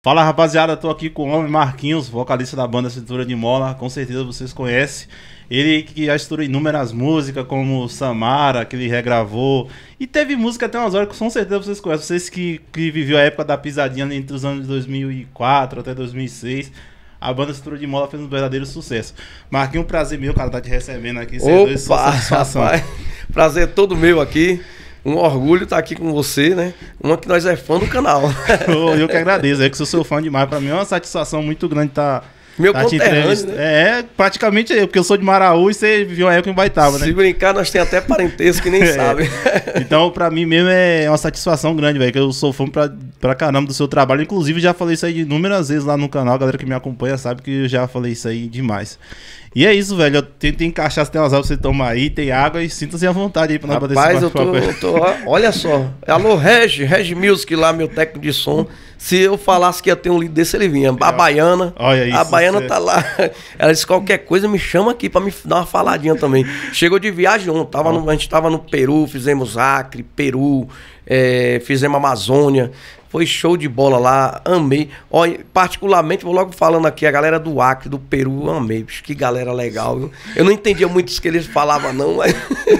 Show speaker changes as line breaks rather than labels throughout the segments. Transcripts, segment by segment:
Fala rapaziada, tô aqui com o homem Marquinhos, vocalista da banda Cintura de Mola, com certeza vocês conhecem. Ele que já estourou inúmeras músicas, como Samara, que ele regravou. E teve música até umas horas que com certeza vocês conhecem. Vocês que, que viveu a época da pisadinha entre os anos de 2004 até 2006. A banda Cintura de Mola fez um verdadeiro sucesso. Marquinhos, prazer meu, cara, tá te recebendo aqui. Opa, dois, satisfação. Rapaz, prazer é todo meu aqui um orgulho estar tá aqui com você, né? Uma que nós é fã do canal. eu que agradeço, é que sou seu fã demais. Para mim é uma satisfação muito grande estar. Tá, Meu tá conterrâneo, é né? É, praticamente eu, porque eu sou de Maraú e você viu uma época em Baitaba, né? Se brincar, nós tem até parentesco que nem é. sabe. Então, pra mim mesmo é uma satisfação grande, velho, que eu sou fã pra, pra caramba do seu trabalho. Inclusive, já falei isso aí inúmeras vezes lá no canal, a galera que me acompanha sabe que eu já falei isso aí demais. E é isso, velho. Eu tentei encaixar se tem umas águas pra você tomar aí, tem água e sinta-se à vontade aí pra nós Rapaz, eu tô, eu tô,
Olha só. Alô, Regi, Regi Music lá, meu técnico de som. Se eu falasse que ia ter um livro desse, ele vinha. A Baiana. Olha isso. A Baiana tá lá. Ela disse: qualquer coisa, me chama aqui pra me dar uma faladinha também. Chegou de viagem ontem. Tava no, a gente tava no Peru, fizemos Acre, Peru, é, fizemos Amazônia. Foi show de bola lá, amei. Olha, particularmente, vou logo falando aqui, a galera do Acre, do Peru, amei. Bicho, que galera legal,
viu? Eu não entendia muito isso que eles falavam, não. Mas...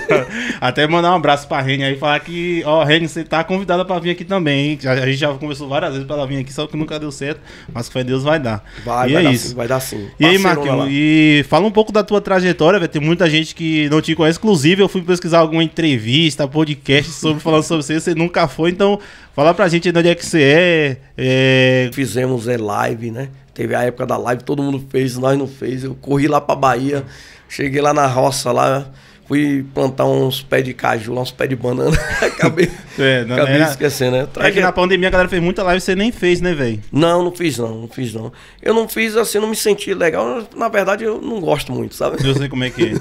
Até mandar um abraço pra Reni aí falar que, ó, Reni, você tá convidada pra vir aqui também, hein? A gente já conversou várias vezes pra ela vir aqui, só que nunca deu certo, mas foi Deus vai dar. Vai, e vai é dar isso. Sim, vai dar sim. E aí, Marquinhos, e fala um pouco da tua trajetória, velho. Tem muita gente que não te conhece, inclusive eu fui pesquisar alguma entrevista, podcast sobre falando sobre você, você nunca foi, então Fala pra gente de onde é que você é. é...
Fizemos é, live, né? Teve a época da live, todo mundo fez, nós não fez. Eu corri lá pra Bahia, cheguei lá na roça lá fui plantar uns pés de caju, uns pés de banana. acabei é, não, acabei era, esquecendo, né? Traje... É que na pandemia a galera fez muita live, você nem fez, né, velho? Não, não fiz não, não fiz não. Eu não fiz assim, não me senti legal. Na verdade, eu não gosto muito, sabe? Eu sei como é que é.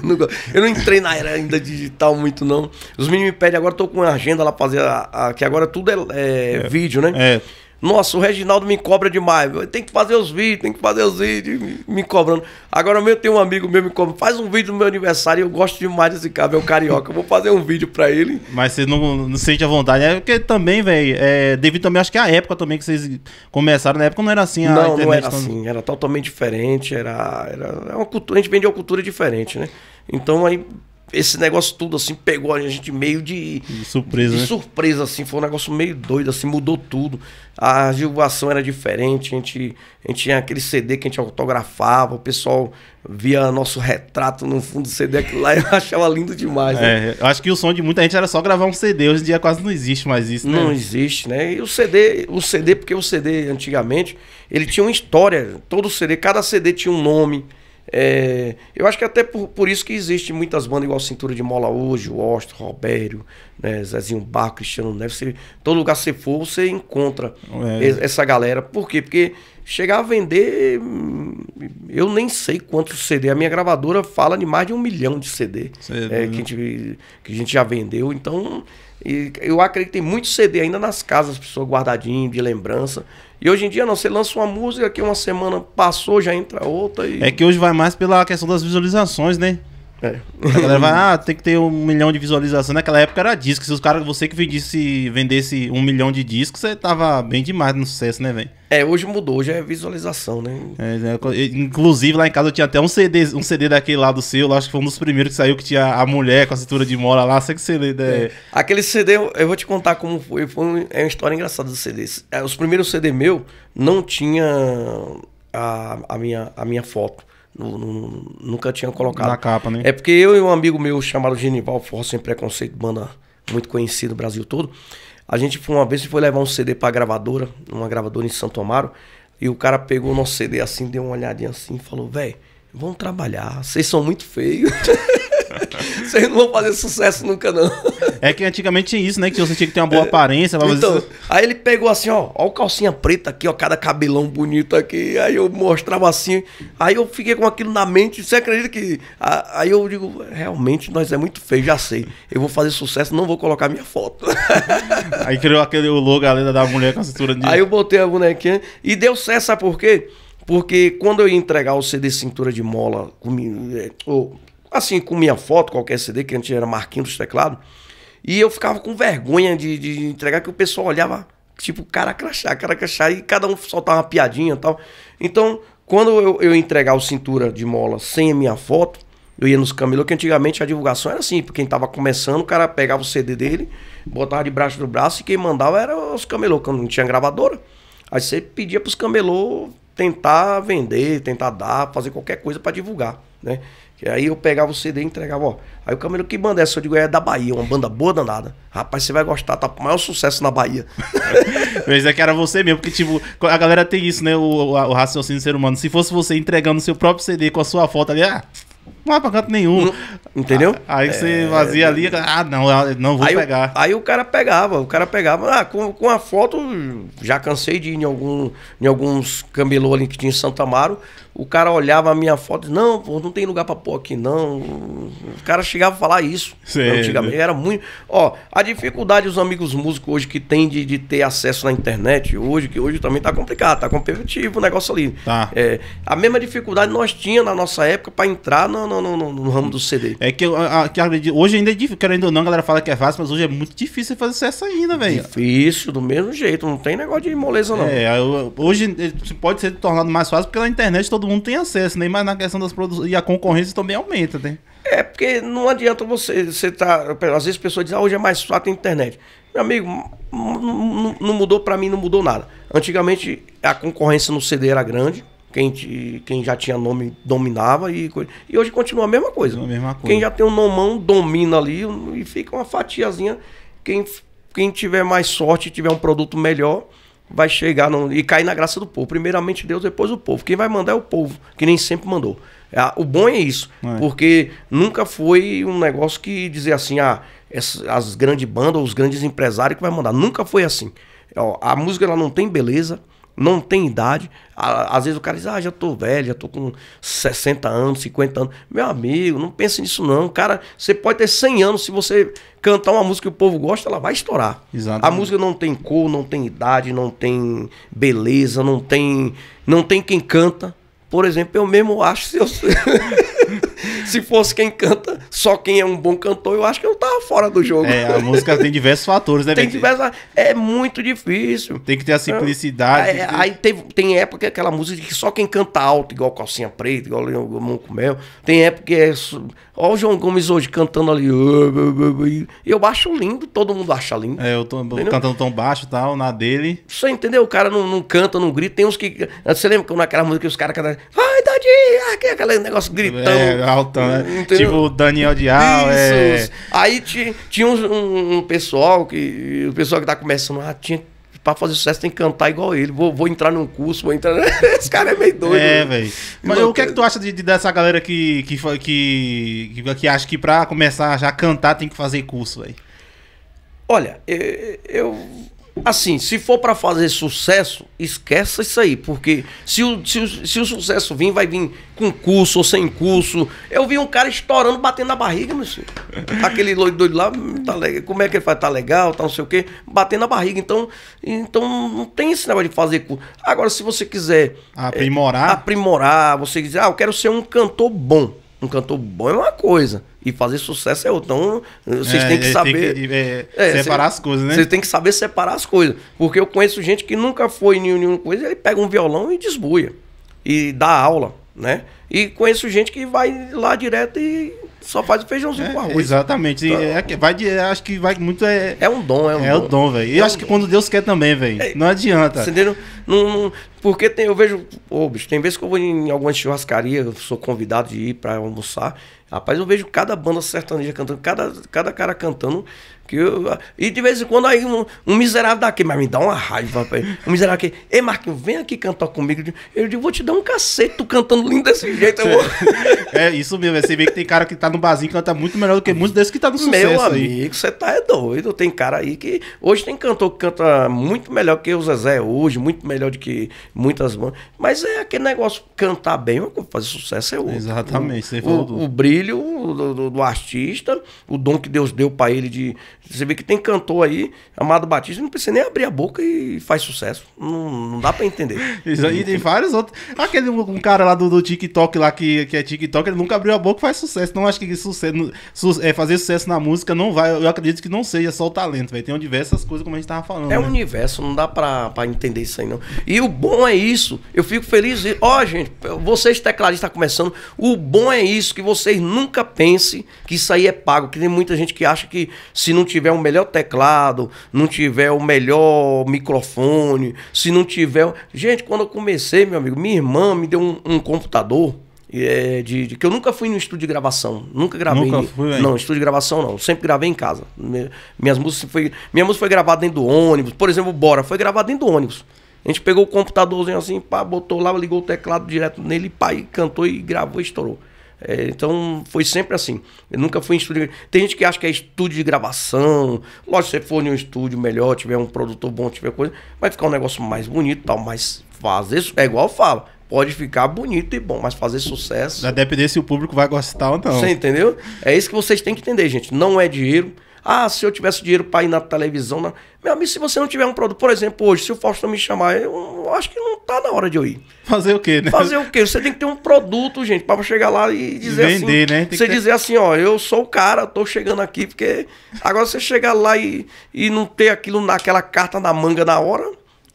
eu não entrei na era ainda digital muito, não. Os meninos me pedem agora, tô com uma agenda lá pra fazer, a, a, que agora tudo é, é, é vídeo, né? É. Nossa, o Reginaldo me cobra demais. Tem que fazer os vídeos, tem que fazer os vídeos, me, cobrando. Agora mesmo tem um amigo meu me cobra, faz um vídeo do meu aniversário, eu gosto demais desse cara, meu carioca. Eu vou fazer um vídeo pra ele.
Mas você não, não sente a vontade, é porque também, velho, é, devido também, acho que é a época também que vocês começaram, na época não era assim a Não, internet, não era assim,
era totalmente diferente, era, era uma cultura, a gente vendia uma cultura diferente, né? Então aí esse negócio tudo assim pegou a gente meio de, de surpresa, de né? surpresa assim, foi um negócio meio doido assim, mudou tudo. A divulgação era diferente, a gente, a gente tinha aquele CD que a gente autografava, o pessoal via nosso retrato no fundo do CD aquilo lá, eu achava lindo demais, né? É, eu acho que o som de muita gente era só gravar um CD, hoje em dia quase não existe mais isso, né? Não existe, né? E o CD, o CD porque o CD antigamente, ele tinha uma história, todo CD, cada CD tinha um nome, é, eu acho que até por, por, isso que existe muitas bandas igual Cintura de Mola hoje, o Robério, né, Zezinho Bar, Cristiano Neves. Você, todo lugar que você for, você encontra é. essa galera. Por quê? Porque chegar a vender, eu nem sei quantos CD. A minha gravadora fala de mais de um milhão de CD é, né? que, a gente, que a gente já vendeu. Então, eu acredito que tem muito CD ainda nas casas, pessoas guardadinho, de lembrança. E hoje em dia não, você
lança uma música que uma semana passou, já entra outra e... É que hoje vai mais pela questão das visualizações, né? É. A galera vai, ah, tem que ter um milhão de visualizações. Naquela época era disco. Se os caras, você que vendisse, vendesse um milhão de discos, você tava bem demais no sucesso, né, velho? É, hoje mudou, hoje é visualização, né? É, né, inclusive lá em casa eu tinha até um CD, um CD daquele lá do seu, lá, acho que foi um dos primeiros que saiu, que tinha a mulher com a cintura de mola lá, sei que CD. Né? É. Aquele CD,
eu vou te contar como foi, foi é uma história engraçada do CD. É, os primeiros CD meu não tinha a, a, minha, a minha foto nunca tinha colocado. Na capa, né? É porque eu e um amigo meu chamado Genival Força Sem Preconceito, banda muito conhecida no Brasil todo, a gente foi uma vez foi levar um CD pra gravadora, uma gravadora em Santo Amaro, e o cara pegou o nosso CD assim, deu uma olhadinha assim e falou, velho, vão trabalhar, vocês são muito feios. Vocês não vão fazer sucesso nunca, não. É que antigamente tinha isso,
né? Que você tinha que ter uma boa é. aparência. Então,
aí ele pegou assim, ó, ó o calcinha preta aqui, ó, cada cabelão bonito aqui. Aí eu mostrava assim. Aí eu fiquei com aquilo na mente. Você acredita que. Aí eu digo, realmente, nós é muito feio, já sei. Eu vou fazer sucesso, não vou colocar minha foto. aí criou aquele logo, a lenda da mulher com a cintura de. Aí eu botei a bonequinha e deu certo, sabe por quê? Porque quando eu ia entregar o CD Cintura de Mola, com ou é, assim, com minha foto, qualquer CD, que antes era marquinho dos Teclado. E eu ficava com vergonha de, de entregar, que o pessoal olhava, tipo, cara crachá, cara crachá, e cada um soltava uma piadinha e tal. Então, quando eu, eu entregar o cintura de mola sem a minha foto, eu ia nos camelô, que antigamente a divulgação era assim, porque quem tava começando, o cara pegava o CD dele, botava de braço do braço e quem mandava era os camelô, quando não tinha gravadora. Aí você pedia pros camelô tentar vender, tentar dar, fazer qualquer coisa para divulgar, né? Que aí eu pegava o CD e entregava, ó. Aí o Camilo, que banda é essa? Eu digo, é da Bahia, uma banda boa danada. Rapaz, você vai
gostar, tá o maior sucesso na Bahia. Mas é que era você mesmo, porque, tipo, a galera tem isso, né? O, o, o raciocínio do ser humano. Se fosse você entregando o seu próprio CD com a sua foto ali, ah, não vai pra canto nenhum. Não, entendeu? Aí, ah, aí você é... vazia é, ali, é. ah, não, não vou aí pegar. O, aí o cara
pegava, o cara pegava, ah, com, com a foto, já cansei de ir em, algum, em alguns camelô ali que tinha em Santa Amaro, o cara olhava a minha foto e não, pô, não tem lugar pra pôr aqui, não. O cara chegava a falar isso. Antigamente era muito. Ó, a dificuldade os amigos músicos hoje que tem de, de ter acesso na internet, hoje, que hoje também tá complicado, tá competitivo o negócio ali. Tá. É, a mesma dificuldade nós tinha na nossa época para entrar na não, não, não,
não, no ramo do CD. É que, a, que hoje ainda é difícil, querendo ou não, a galera fala que é fácil, mas hoje é muito difícil fazer sucesso ainda, velho. Difícil, do mesmo jeito, não tem negócio de moleza, não. É, eu, hoje eh, pode ser tornado mais fácil porque na internet todo mundo tem acesso, nem né? mais na questão das produções, e a concorrência também aumenta, né?
É, porque não adianta você, você tá, às vezes a pessoa diz, ah, hoje é mais fácil a internet. Meu amigo, não mudou para mim, não mudou nada. Antigamente a concorrência no CD era grande, quem, quem já tinha nome dominava e, e hoje continua a mesma coisa. A mesma coisa. Quem já tem um nomão domina ali e fica uma fatiazinha. Quem, quem tiver mais sorte, tiver um produto melhor, vai chegar no, e cair na graça do povo. Primeiramente Deus, depois o povo. Quem vai mandar é o povo, que nem sempre mandou. É, o bom é isso, é. porque nunca foi um negócio que dizer assim, ah, as grandes bandas, os grandes empresários que vai mandar. Nunca foi assim. a música ela não tem beleza, não tem idade. Às vezes o cara diz, ah, já tô velho, já tô com 60 anos, 50 anos. Meu amigo, não pense nisso não. Cara, você pode ter 100 anos, se você cantar uma música que o povo gosta, ela vai estourar. Exatamente. A música não tem cor, não tem idade, não tem beleza, não tem, não tem quem canta. Por exemplo, eu mesmo acho se eu... Se fosse quem canta, só quem é um bom cantor, eu acho que eu tava fora do jogo. É, a música tem diversos fatores, né? Tem diversos, é muito difícil. Tem que ter a simplicidade. É, Aí tem tem época que é aquela música que só quem canta alto, igual Calcinha Preta, igual Mão com Mel, tem época que é Olha o João Gomes hoje cantando ali. Eu acho lindo, todo mundo acha lindo. É, eu tô entendeu? cantando tão baixo e tal, na dele. Você entendeu? O cara não, não canta, não grita. Tem uns que. Você lembra quando aquela música que os caras cantam. vai Dadinha! aquele negócio gritando. É,
alto, né? Tipo o Daniel Dial. É...
Aí tinha, tinha um, um, pessoal que. O pessoal que tá começando. lá ah, tinha para fazer sucesso tem que cantar igual ele. Vou, vou entrar num curso, vou entrar. Esse cara é meio doido. É, né?
velho. Mas o que é que tu acha de, de dessa galera que, que, que, que, que acha que para começar já a cantar tem que fazer curso, velho?
Olha, eu, eu Assim, se for para fazer sucesso, esqueça isso aí, porque se o, se, o, se o sucesso vir, vai vir com curso ou sem curso. Eu vi um cara estourando, batendo na barriga, meu senhor. Aquele loiro doido lá, tá legal. como é que ele faz? Tá legal, tá não sei o quê, batendo na barriga. Então, então não tem esse negócio de fazer curso. Agora, se você quiser. Aprimorar. É, aprimorar, você quiser, ah, eu quero ser um cantor bom. Um cantor bom é uma coisa. E fazer sucesso é outra. Então, vocês é, têm que é, saber. Que, é, é, separar cê, as coisas, né? Vocês têm que saber separar as coisas. Porque eu conheço gente que nunca foi em nenhuma coisa, ele pega um violão e desbuia. E dá aula, né? E conheço gente que vai lá direto e só faz o feijãozinho é, com arroz. Exatamente. Então,
é, vai de, é, acho que vai muito. É, é um dom, é um é dom. o dom, velho. E é acho que quando Deus quer também, velho. É, não adianta. Entenderam? Não, não, porque
tem, eu vejo. Ô, oh, bicho, tem vezes que eu vou em algumas churrascarias, eu sou convidado de ir para almoçar. Rapaz, eu vejo cada banda sertaneja cantando, cada, cada cara cantando. Que eu, e de vez em quando aí um, um miserável daqui, mas me dá uma raiva, rapaz. Um miserável aqui, ei Marquinhos, vem aqui cantar comigo. Eu digo, vou te dar um cacete, tu cantando lindo desse jeito. Eu vou... é, é isso mesmo, é, você vê que tem
cara que tá no barzinho que canta muito melhor do que muitos desses que tá no sucesso Meu amigo,
você tá é doido. Tem cara aí que. Hoje tem cantor que canta muito melhor que o Zezé hoje, muito melhor do que muitas bandas. Mas é aquele negócio, cantar bem, é fazer sucesso é outro. Exatamente, o, você falou. O, o brilho filho do, do, do artista, o dom que Deus deu para ele de. Você vê que tem cantor aí, Amado Batista, não precisa nem abrir a boca e faz sucesso. Não, não dá para entender. Isso aí
tem vários outros. Aquele um cara lá do, do TikTok lá que, que é TikTok, ele nunca abriu a boca e faz sucesso. Não acho que sucesso, su, é, fazer sucesso na música não vai. Eu acredito que não seja só o talento, velho. Tem diversas coisas como a gente tava falando. É o né?
universo, não dá para entender isso aí, não. E o bom é isso. Eu fico feliz. Ó, oh, gente, vocês tecladistas tá começando. O bom é isso, que vocês nunca pense que isso aí é pago, que tem muita gente que acha que se não tiver o um melhor teclado, não tiver o melhor microfone, se não tiver. Gente, quando eu comecei, meu amigo, minha irmã me deu um, um computador. É, de, de, que eu nunca fui no estúdio de gravação. Nunca gravei. Nunca fui, não, estúdio de gravação não. Sempre gravei em casa. Minhas músicas foi, minha música foi gravada dentro do ônibus. Por exemplo, Bora foi gravada dentro do ônibus. A gente pegou o computadorzinho assim, pá, botou lá, ligou o teclado direto nele, pá, e cantou e gravou e estourou. É, então foi sempre assim. Eu nunca fui em estúdio. Tem gente que acha que é estúdio de gravação. Lógico, se você for em um estúdio melhor, tiver um produtor bom, tiver coisa, vai ficar um negócio mais bonito e tal. Mas fazer isso é igual eu falo. Pode ficar bonito e bom, mas fazer sucesso.
Vai depender se o público vai gostar ou não. Você
entendeu? É isso que vocês têm que entender, gente. Não é dinheiro. Ah, se eu tivesse dinheiro para ir na televisão. Na... Meu amigo, se você não tiver um produto, por exemplo, hoje, se o Fausto me chamar, eu acho que não tá na hora de eu ir. Fazer o quê, né? Fazer o quê? Você tem que ter um produto, gente, para chegar lá e dizer assim. Vender, assim. Né? Tem você ter... dizer assim, ó, eu sou o cara, tô chegando aqui, porque. Agora você chegar lá e, e não ter aquilo naquela carta na manga na hora.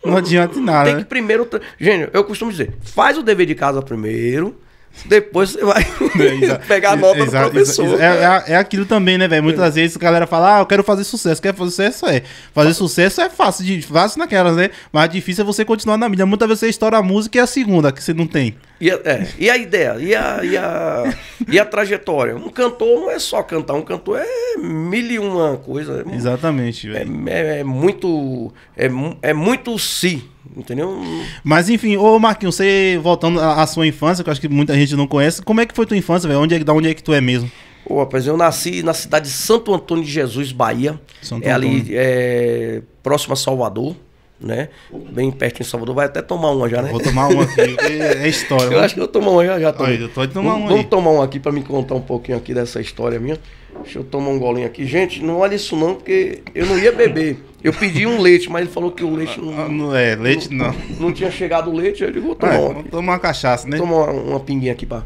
Não adianta nada. Tem que
né? primeiro. Gente, eu costumo dizer, faz o dever de casa primeiro. Depois você vai é, pegar a é, nota do professor. É,
é, é, aquilo também, né, velho? Muitas é. vezes a galera fala, ah, eu quero fazer sucesso. Quer fazer sucesso? É. Fazer sucesso é fácil, de, fácil naquelas, né? Mas difícil é você continuar na mídia. Muitas vezes você estoura a música e a segunda, que você não tem.
E a, é, e a ideia? E a, e, a, e a trajetória? Um cantor não é só cantar. Um cantor é
mil e uma coisa. Exatamente, velho. É, muito... É, é muito si Entendeu? Mas enfim, ô Marquinhos, você voltando à sua infância, que eu acho que muita gente não conhece, como é que foi tua infância, velho? Onde é, da onde é que tu é mesmo?
Ô, rapaz, eu nasci na cidade de Santo Antônio de Jesus, Bahia. Santo é ali é, próximo a Salvador, né? Bem pertinho de Salvador. Vai até tomar uma já, né? Vou tomar uma aqui, é, é história. eu mano. Né? acho que eu vou tomar uma já, já. Tô... Aí, eu tô de tomar uma vamos, aí. vamos tomar uma aqui para me contar um pouquinho aqui dessa história minha. Deixa eu tomar um golinho aqui. Gente, não olha isso não, porque eu não ia beber. Eu pedi um leite, mas ele falou que o leite não. Ah, não é, leite não. Não, não tinha chegado o leite, eu digo, vou
tomar. É, uma, tomar uma cachaça, né? Tomar uma, uma pinguinha aqui pra.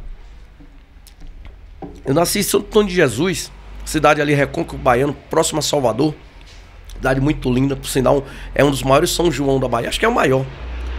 Eu nasci em Santo Antônio de Jesus, cidade ali Recôncavo Baiano, próxima a Salvador. Cidade muito linda, por sinal, é um dos maiores São João da Bahia. Acho que é o maior.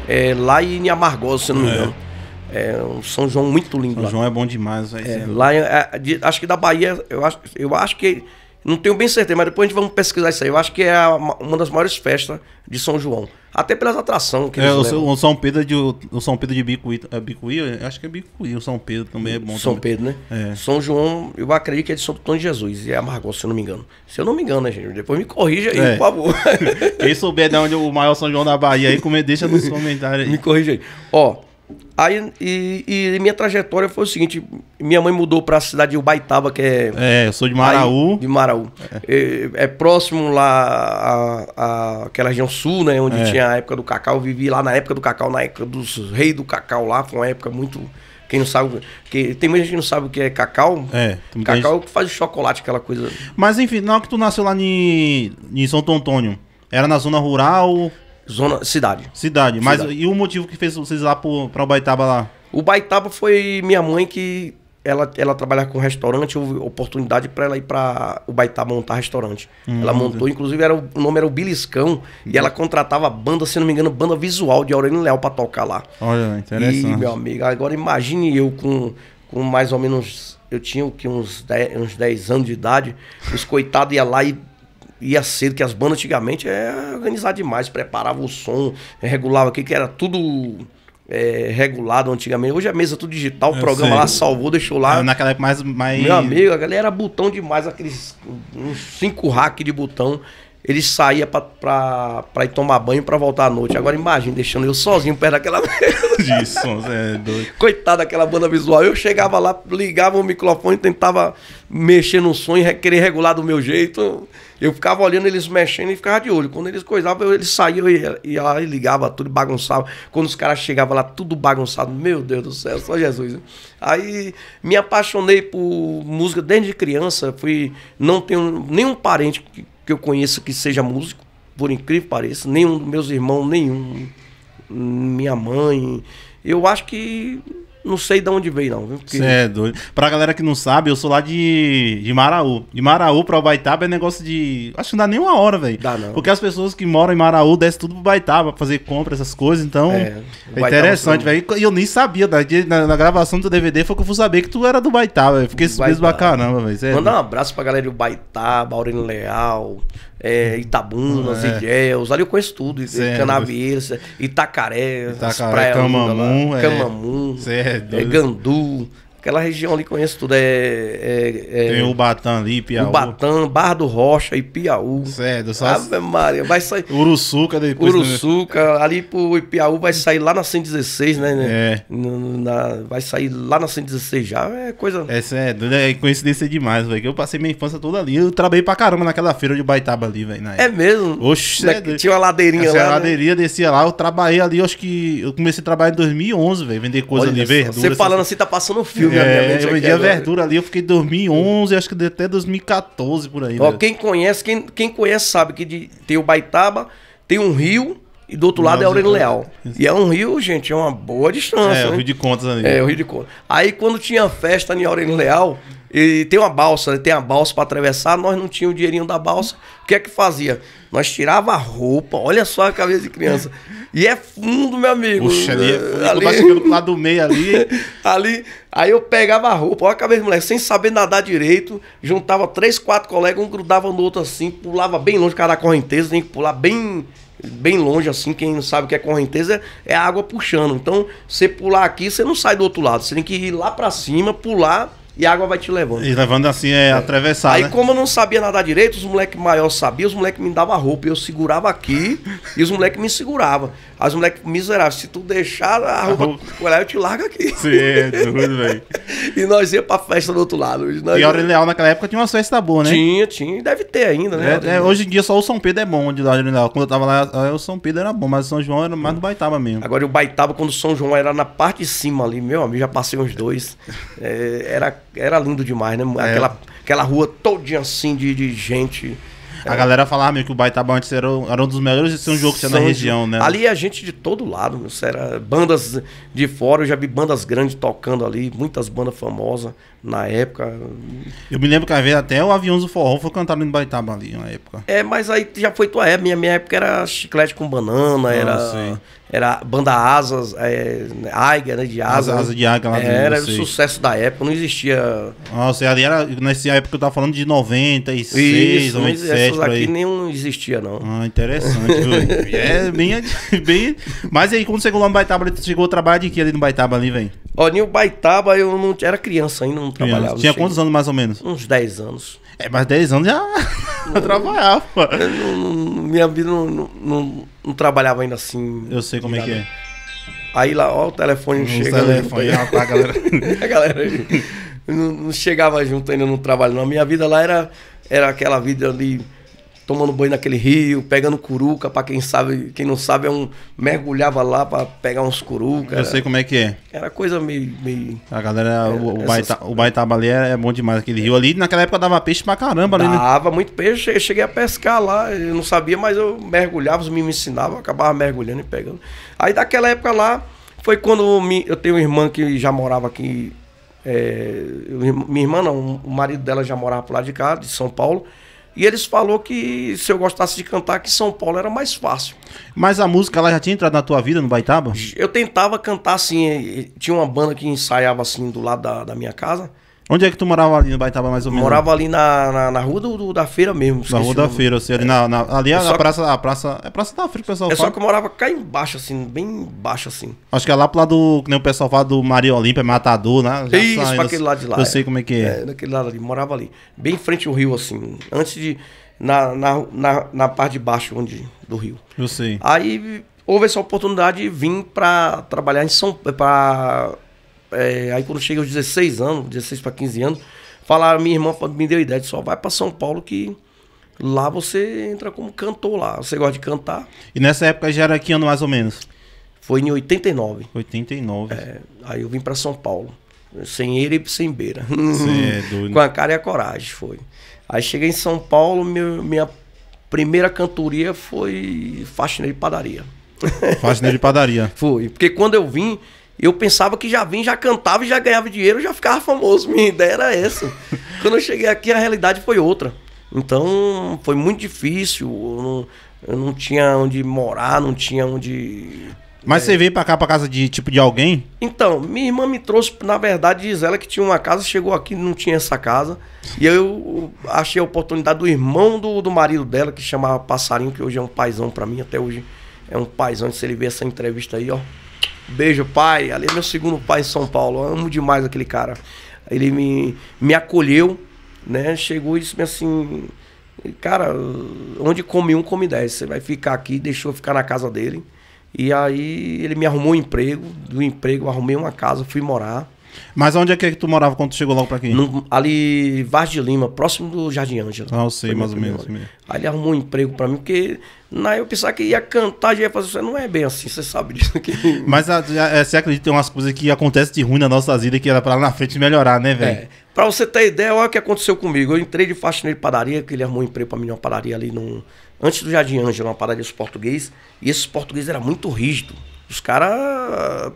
É lá em Amargosa, se não me é. engano.
É. É um São João muito lindo. São lá. João é bom demais. é, lá,
é, é, de, acho que da Bahia, eu acho, eu acho que. Não tenho bem certeza, mas depois a gente vamos pesquisar isso aí. Eu acho que é a, uma das maiores festas de São João. Até pelas atrações que é, eles o,
o, São Pedro de, o São Pedro de Bicuí, é Bicuí? Acho que é Bicuí. O São Pedro também é bom. São também. Pedro, né? É. São João,
eu acredito que é de São Antônio de Jesus. E é Amargosa, se eu não me engano. Se eu não me engano, né, gente? Depois me corrija aí, é. por favor. Quem souber de onde o maior São João da Bahia aí, deixa nos comentários aí. Me corrija aí. Ó, Aí, e, e minha trajetória foi o seguinte: minha mãe mudou para a cidade de Ubaitaba, que é. É, eu sou de Maraú. Aí, de Maraú. É. é, é próximo lá à, àquela região sul, né? Onde é. tinha a época do cacau. Eu vivi lá na época do cacau, na época dos reis do cacau lá. Foi uma época muito. Quem não sabe. Que, tem muita gente que não sabe o que é cacau. É. Cacau gente... que faz chocolate, aquela coisa.
Mas enfim, na hora que tu nasceu lá em, em Santo Antônio, era na zona rural? Zona, cidade. Cidade. Mas cidade. e o motivo que fez vocês lá pro,
pra Baitaba lá? O Baitaba foi minha mãe que ela, ela trabalhava com restaurante, houve oportunidade para ela ir para o Baitaba montar restaurante. Hum, ela montou, Deus. inclusive era, o nome era o Beliscão, e ela contratava banda, se não me engano, banda visual de Aurelio Léo para tocar lá.
Olha, né, interessante. E, meu
amigo, agora imagine eu com, com mais ou menos. Eu tinha que uns 10, uns anos de idade, os coitados iam lá e ia cedo, que as bandas antigamente é organizar demais, preparava o som, regulava aqui, que era tudo é, regulado antigamente. Hoje a é mesa é tudo digital, o é, programa sei. lá
salvou, deixou lá. É, naquela época mais, mais. Meu amigo,
a galera era botão demais, aqueles uns cinco hack de botão ele saía pra, ir tomar banho pra voltar à noite. Agora imagine, deixando eu sozinho perto daquela mesa.
Isso, é doido.
Coitado daquela banda visual. Eu chegava lá, ligava o microfone, tentava mexer no som e querer regular do meu jeito. Eu ficava olhando eles mexendo e ficava de olho. Quando eles coisavam, eles saíam e ia lá e ligava tudo, bagunçava. Quando os caras chegavam lá, tudo bagunçado. Meu Deus do céu, só Jesus. Aí me apaixonei por música desde criança. Fui, não tenho nenhum parente que que eu conheço que seja músico, por incrível que pareça, nenhum dos meus irmãos, nenhum, minha mãe.
Eu acho que não sei de onde veio, não. Viu? Porque... Cê é doido. Pra galera que não sabe, eu sou lá de, de Maraú. De Maraú pra Baitaba é negócio de. Acho que não dá nem uma hora, velho. Dá não. Porque as pessoas que moram em Maraú descem tudo pro Baitaba pra fazer compra, essas coisas. Então. É, é interessante, velho. E eu nem sabia. Na, na, na, gravação do DVD foi que eu fui saber que tu era do Baitaba. Fiquei surpreso pra caramba, velho. É Manda um
abraço pra galera do Baitaba, Aurino Leal, é, Itabuna, é. Ilhéus, ali eu conheço tudo. Certo. É Itacaré, as praias Camamum, Lula, é. Camamum, é, é Gandu. Aquela região ali conheço tudo. É, é, é Tem o Batam ali, Piauí. O Batam, Barra do Rocha e Piauí. Certo, é só. Ave Maria, vai sair.
Uruçuca depois. Né?
Uruçuca, né? ali pro Ipiaú vai sair lá na 116,
né, né? É. Na, na, vai sair lá na 116 já. É coisa. É certo, é coincidência demais, velho. Eu passei minha infância toda ali. Eu trabalhei pra caramba naquela feira de Baitaba ali, velho. É
mesmo? Oxe, na, né, é, tinha uma ladeirinha é lá. Tinha ladeirinha,
né? descia lá. Eu trabalhei ali, acho que. Eu comecei a trabalhar em 2011, velho. Vender coisa Olha, ali, verdura. Você falando assim,
tá passando filme na minha é, Eu é vendia verdura
ali, eu fiquei 2011, acho que até 2014 por aí. Ó, né?
quem conhece, quem, quem conhece sabe que de, tem o Baitaba, tem um rio. E do outro lado é Aurelio Leal. E é um rio, gente, é uma boa distância. É, né? o Rio de Contas ali. É, o Rio de Contas. Aí quando tinha festa em Aurelio Leal, e tem uma balsa, né? tem a balsa para atravessar, nós não tínhamos o dinheirinho da balsa. O que é que fazia? Nós tirava a roupa, olha só a cabeça de criança. E é fundo, meu amigo. Puxa, ali, é, é ali... chegando pro lado do meio ali. ali, aí eu pegava a roupa, olha a cabeça do moleque, sem saber nadar direito, juntava três, quatro colegas, um grudava no outro assim, pulava bem longe, cara, da correnteza, tem que pular bem bem longe assim, quem não sabe o que é correnteza é água puxando. Então, você pular aqui, você não sai do outro lado, você tem que ir lá para cima, pular e a água vai te levando. E levando
assim é, é. atravessar. Aí, né?
como eu não sabia nadar direito, os moleques maiores sabiam, os moleques me davam roupa. Eu segurava aqui e os moleques me seguravam. As moleques miseráveis, se tu deixar a roupa olhar, eu te largo aqui. Sim, é bem velho. e nós ia pra festa do outro lado. Nós... E a
Leal naquela época tinha uma festa boa, né? Tinha, tinha. Deve ter ainda, né? É, é, hoje em dia só o São Pedro é bom de lá, Leal. Quando eu tava lá, eh, o São Pedro era bom, mas o São João era mais do Baitaba mesmo. Agora o Baitaba, quando o São João
era na parte de cima ali, meu amigo, já passei uns dois. É, era, era lindo demais, né? Aquela, é.
aquela rua todinha assim de, de gente. A galera falava meio que o Baitaba antes era, era um dos melhores de um jogo que tinha na região, né? Ali a gente de todo
lado, era bandas de fora, eu já vi bandas grandes tocando ali, muitas bandas famosas na época.
Eu me lembro que a vez até o Aviões do Forró foi cantado no Baitaba ali na época. É,
mas aí já foi tua época, minha, minha época era chiclete com banana, ah, era... Sim. Era banda Asas, é, Águia, né? De asas Asa, asa de aiga lá é, Era o sucesso da época, não existia.
Nossa, ali era. Nessa época eu tava falando de 96, Isso, 97. Essas aqui nenhum existia, não. Ah, interessante, É bem, bem. Mas aí, quando você chegou lá no Baitaba, chegou a trabalhar de que ali no Baitaba ali, velho? Ó, no Baitaba eu não. Era criança ainda, não criança. trabalhava. Tinha quantos anos mais ou menos? Uns
10 anos.
É, mas 10 anos já
não, trabalhava. Não, não, minha vida não, não, trabalhava ainda assim. Eu sei como é que é. Aí lá, ó, o telefone não chega. O telefone, junto, tá, galera. a galera não, chegava junto ainda no trabalho, não. A minha vida lá era, era aquela vida ali tomando banho naquele rio, pegando curuca, para quem sabe, quem não sabe é um mergulhava lá para pegar uns curuca. Eu era, sei como é que é. Era coisa meio, meio
A galera era, o, o, Baita, o Baitaba ali é, bom demais aquele é. rio ali, naquela época dava peixe pra caramba né? dava ali,
Dava né? muito peixe, eu cheguei a pescar lá, eu não sabia, mas eu mergulhava, os me ensinavam, acabava mergulhando e pegando. Aí daquela época lá foi quando me, eu tenho uma irmã que já morava aqui é, minha irmã não, o marido dela já morava por lá de cá, de São Paulo. E eles falou que se eu gostasse de cantar, que
São Paulo era mais fácil. Mas a música lá já tinha entrado na tua vida, no Baitaba?
Eu tentava cantar assim. Tinha uma banda que ensaiava assim do lado da, da minha casa.
Onde é que tu morava ali no Baitaba, mais ou menos? Morava
ali na, na, na rua do, do, da feira mesmo. Na rua da feira, assim, ali, é. na, na, ali é na praça,
que... a praça. É praça da feira que o pessoal é fala. É só
que eu morava cá embaixo, assim, bem embaixo, assim.
Acho que é lá pro lado do. Que nem o pessoal fala do Maria Olímpia, Matador, né? Já Isso, saindo, pra aquele lado de lá. Eu é. sei como é que é.
é. naquele lado ali, morava ali. Bem em frente ao rio, assim. Antes de. Na, na, na, na parte de baixo onde, do rio. Eu sei. Aí houve essa oportunidade de vir pra trabalhar em São. pra é, aí quando chega aos 16 anos, 16 para 15 anos, falaram, minha irmã me deu a ideia, de só vai para São Paulo que lá você entra como cantor lá.
Você gosta de cantar. E nessa época já era que ano mais ou menos? Foi em 89. 89. É, aí eu vim para São Paulo. Sem ele e sem beira. É doido. Com a
cara e a coragem, foi. Aí cheguei em São Paulo, meu, minha primeira cantoria foi faxineiro de padaria.
Faxineiro de padaria. foi. Porque
quando eu vim, eu pensava que já vinha, já cantava e já ganhava dinheiro, já ficava famoso. Minha ideia era essa. Quando eu cheguei aqui, a realidade foi outra. Então, foi muito difícil. Eu não, eu não tinha onde morar, não tinha onde. Mas é... você veio pra cá, pra casa de tipo de alguém? Então, minha irmã me trouxe, na verdade, diz ela que tinha uma casa, chegou aqui não tinha essa casa. E eu achei a oportunidade do irmão do, do marido dela, que chamava Passarinho, que hoje é um paizão pra mim, até hoje é um paizão. Se ele ver essa entrevista aí, ó, Beijo, pai. Ali é meu segundo pai em São Paulo. Eu amo demais aquele cara. Ele me, me acolheu, né? Chegou e disse assim: Cara, onde come um, come dez. Você vai ficar aqui, deixou eu ficar na casa dele. E aí ele me arrumou um emprego. Do emprego, arrumei uma casa, fui morar. Mas onde é, é que, tu morava quando tu chegou logo pra aqui? No, ali, Vargas de Lima, próximo do Jardim Ângela. Ah, eu sei, mais ou menos. Aí ele arrumou um emprego pra mim, porque na eu pensava que ia cantar, já ia fazer isso. Não é bem assim, você sabe disso.
Mas a, ah, a, é, você acredita que tem umas coisas que acontecem de ruim na nossa vida que era pra lá na frente melhorar, né, velho?
É. Pra você ter ideia, olha o que aconteceu comigo. Eu entrei de faxineiro de padaria, que ele arrumou um emprego pra mim numa padaria ali no... Antes do Jardim Ângela, uma padaria dos portugueses. E esses portugueses eram muito rígidos. Os caras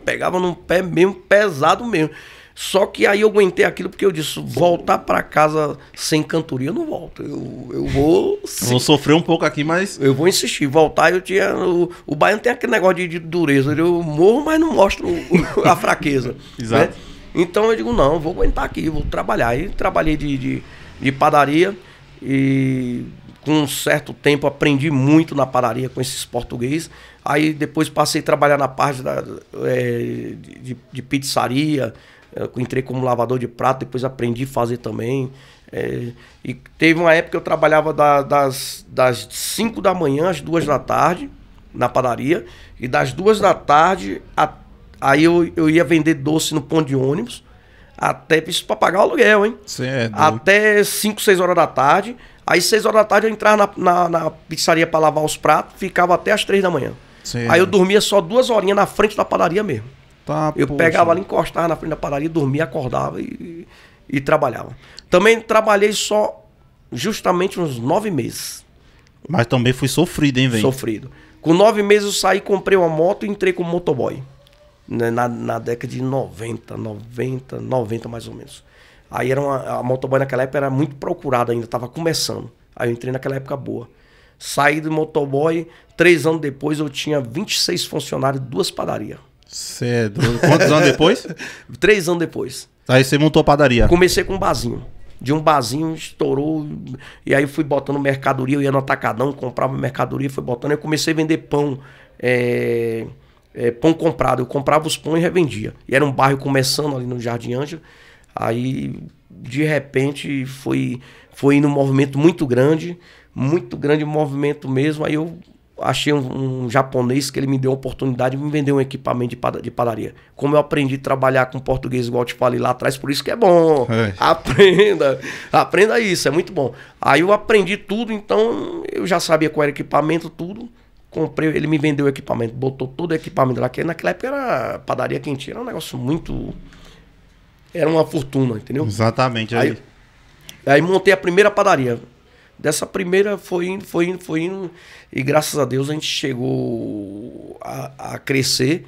pegavam num pé mesmo pesado mesmo. Só que aí eu aguentei aquilo porque eu disse: voltar para casa sem cantoria eu não volto. Eu, eu vou. Sim. Vou
sofrer um pouco aqui, mas. Eu
vou insistir. Voltar, eu tinha. O, o baiano tem aquele negócio de, de dureza. Eu morro, mas não mostro a fraqueza. Exato. Né? Então eu digo: não, vou aguentar aqui, vou trabalhar. E trabalhei de, de, de padaria e com um certo tempo aprendi muito na padaria com esses portugueses Aí depois passei a trabalhar na parte da, é, de, de, pizzaria, eu é, entrei como lavador de prato, depois aprendi a fazer também. É, e teve uma época que eu trabalhava da, das, das 5 da manhã às 2 da tarde na padaria, e das 2 da tarde a, aí eu, eu ia vender doce no ponto de ônibus, até isso para pagar o aluguel, hein? É até 5, 6 horas da tarde. Aí, 6 horas da tarde, eu entrava na, na, na pizzaria para lavar os pratos, ficava até as 3 da manhã. Sim. Aí eu dormia só duas horinhas na frente da padaria mesmo. Tá, eu poxa. pegava ali, encostava na frente da padaria, dormia, acordava e, e trabalhava. Também trabalhei só justamente uns nove meses.
Mas também fui sofrido, hein, velho?
Sofrido. Com nove meses eu saí, comprei uma moto e entrei como motoboy. Né, na, na década de 90, 90, 90 mais ou menos. Aí era uma, a motoboy naquela época era muito procurada ainda, estava começando. Aí eu entrei naquela época boa. Saí de motoboy, três anos depois eu tinha 26 funcionários, duas padarias.
Cedo. É Quantos anos depois?
Três anos depois.
Aí você montou a padaria?
Comecei com um barzinho. De um barzinho estourou. E aí fui botando mercadoria, eu ia no atacadão, comprava mercadoria, fui botando. Eu comecei a vender pão. É, é, pão comprado. Eu comprava os pães e revendia. E era um bairro começando ali no Jardim Ângelo. Aí, de repente, foi, foi um movimento muito grande muito grande movimento mesmo. Aí eu achei um, um, japonês que ele me deu a oportunidade de me vender um equipamento de, padaria. Como eu aprendi a trabalhar com português, igual eu te falei lá atrás, por isso que é bom. É. Aprenda. Aprenda isso, é muito bom. Aí eu aprendi tudo, então eu já sabia qual era o equipamento, tudo. Comprei, ele me vendeu o equipamento, botou todo o equipamento lá, que naquela época era padaria quentinha, era um negócio muito. Era uma fortuna, entendeu? Exatamente. Aí, aí, aí montei a primeira padaria. Dessa primeira foi indo, foi indo, foi indo. E graças a Deus a gente chegou a, a crescer.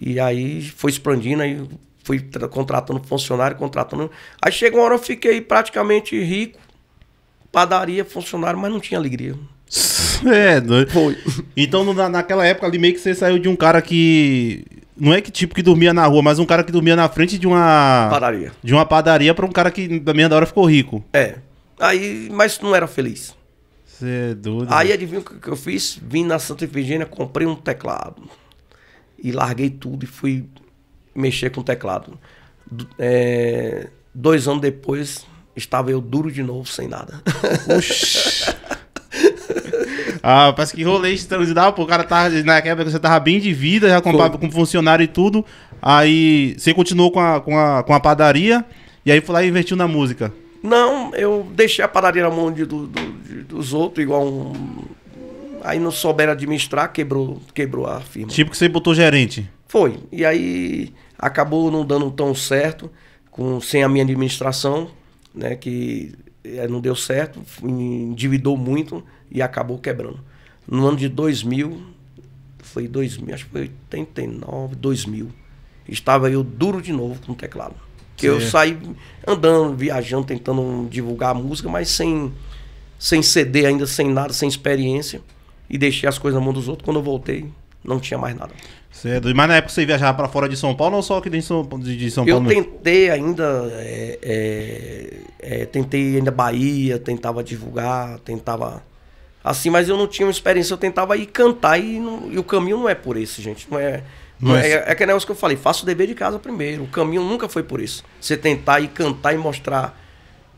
E aí foi expandindo, aí fui contratando funcionário, contratando. Aí chegou uma hora eu fiquei praticamente rico, padaria, funcionário, mas não tinha alegria.
É, é, Foi. Então na, naquela época ali meio que você saiu de um cara que. Não é que tipo que dormia na rua, mas um cara que dormia na frente de uma. Padaria. De uma padaria pra um cara que da meia da hora ficou rico.
É. Aí, mas não era feliz. Você é doido. Aí adivinha o que eu fiz? Vim na Santa Efigênia, comprei um teclado. E larguei tudo e fui mexer com o teclado. É, dois anos depois, estava eu
duro de novo, sem nada. Ah, parece que rolê estranho pô. O cara tava, tá, na época você tava bem de vida, já comprava com funcionário e tudo. Aí você continuou com a, com a, com a padaria e aí foi lá e investiu na música. Não,
eu deixei a padaria na mão de, do, do, dos outros, igual um. Aí não souberam administrar, quebrou, quebrou a firma. Tipo
que você botou gerente?
Foi. E aí acabou não dando tão certo, com, sem a minha administração, né? Que eh, não deu certo, endividou muito e acabou quebrando. No ano de 2000, foi 2000, acho que foi 89, 2000, estava eu duro de novo com o teclado. Que Sim. eu saí andando, viajando, tentando divulgar a música, mas sem, sem CD ainda, sem nada, sem experiência. E deixei
as coisas na mão dos outros. Quando eu voltei, não tinha mais nada. Mas na época você viajava para fora de São Paulo ou só aqui de São, de, de São Paulo? Eu
tentei ainda, é, é, é, tentei ainda Bahia, tentava divulgar, tentava assim, mas eu não tinha uma experiência. Eu tentava ir cantar e, não, e o caminho não é por esse, gente. Não é mas... É, é aquele negócio que eu falei, faça o dever de casa primeiro. O caminho nunca foi por isso. Você tentar e cantar e mostrar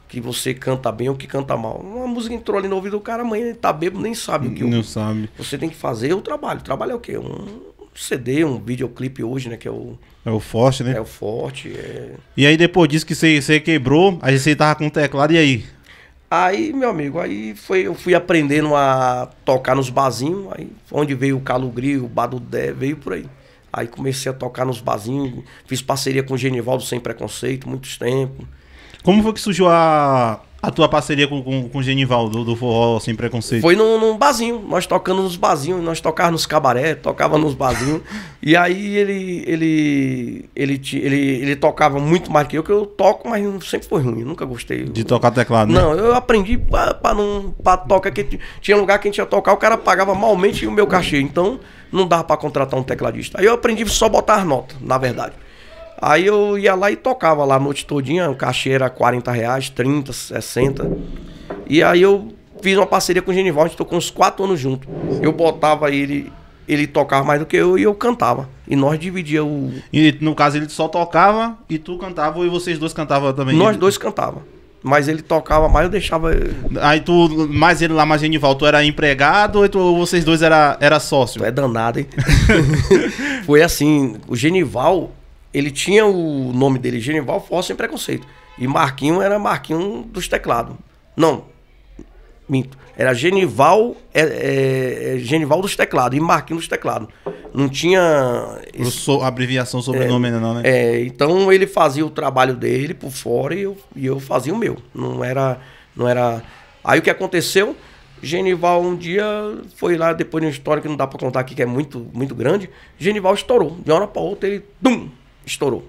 que você canta bem ou que canta mal. Uma música entrou ali no ouvido do cara, amanhã ele tá bebo, nem sabe o que.
Não eu, sabe.
Você tem que fazer o trabalho. O trabalho é o quê? Um CD, um videoclipe hoje, né? Que é o.
É o forte, né?
É o forte. É...
E aí depois disso que você, quebrou, aí você tava com o teclado, e aí?
Aí, meu amigo, aí foi, eu fui aprendendo a tocar nos barzinhos, aí onde veio o Calo Gris, o Badudé, veio por aí. Aí comecei a tocar nos bazinhos, fiz parceria com o Genivaldo Sem Preconceito, muitos tempos.
Como foi que surgiu a, a tua parceria com, com, com o Genivaldo do, Forró Sem Preconceito? Foi num,
num barzinho, nós tocando nos barzinhos, nós tocávamos nos cabaré, tocava nos barzinhos. e aí ele, ele, ele, ele, ele tocava muito mais que eu, que eu toco, mas sempre foi ruim, nunca gostei.
De tocar teclado, né?
Não, eu aprendi pra, pra não pra tocar, que tinha lugar que a gente ia tocar, o cara pagava malmente o meu cachê, então não dava para contratar um tecladista. Aí eu aprendi só botar as notas, na verdade. Aí eu ia lá e tocava lá a noite todinha, o cachê era 40 reais, 30, 60. E aí eu fiz uma parceria com o Genival, a gente tocou uns 4 anos junto. Eu botava ele, ele tocava mais do que eu e eu cantava. E nós dividia o... E no
caso ele só tocava e tu cantava e vocês dois cantavam também? Nós dois cantava. Mas ele tocava mais, eu deixava. Aí tu, mais ele lá, mais Genival, tu era empregado ou tu, vocês dois era, era sócio? Tu é danado, hein? Foi assim, o Genival,
ele tinha o nome dele, Genival Força Sem Preconceito. E Marquinho era Marquinho dos teclados. Não, Minto. Era Genival, é, é, é, Genival dos Teclados e Marquinhos dos Teclados. Não tinha. Não
sou abreviação é,
sobrenome, é, não, né? É, então ele fazia o trabalho dele por fora e eu, e eu fazia o meu. Não era, não era. Aí o que aconteceu? Genival um dia foi lá, depois de uma história que não dá para contar aqui, que é muito, muito grande. Genival estourou. De uma hora para outra ele, dum, estourou.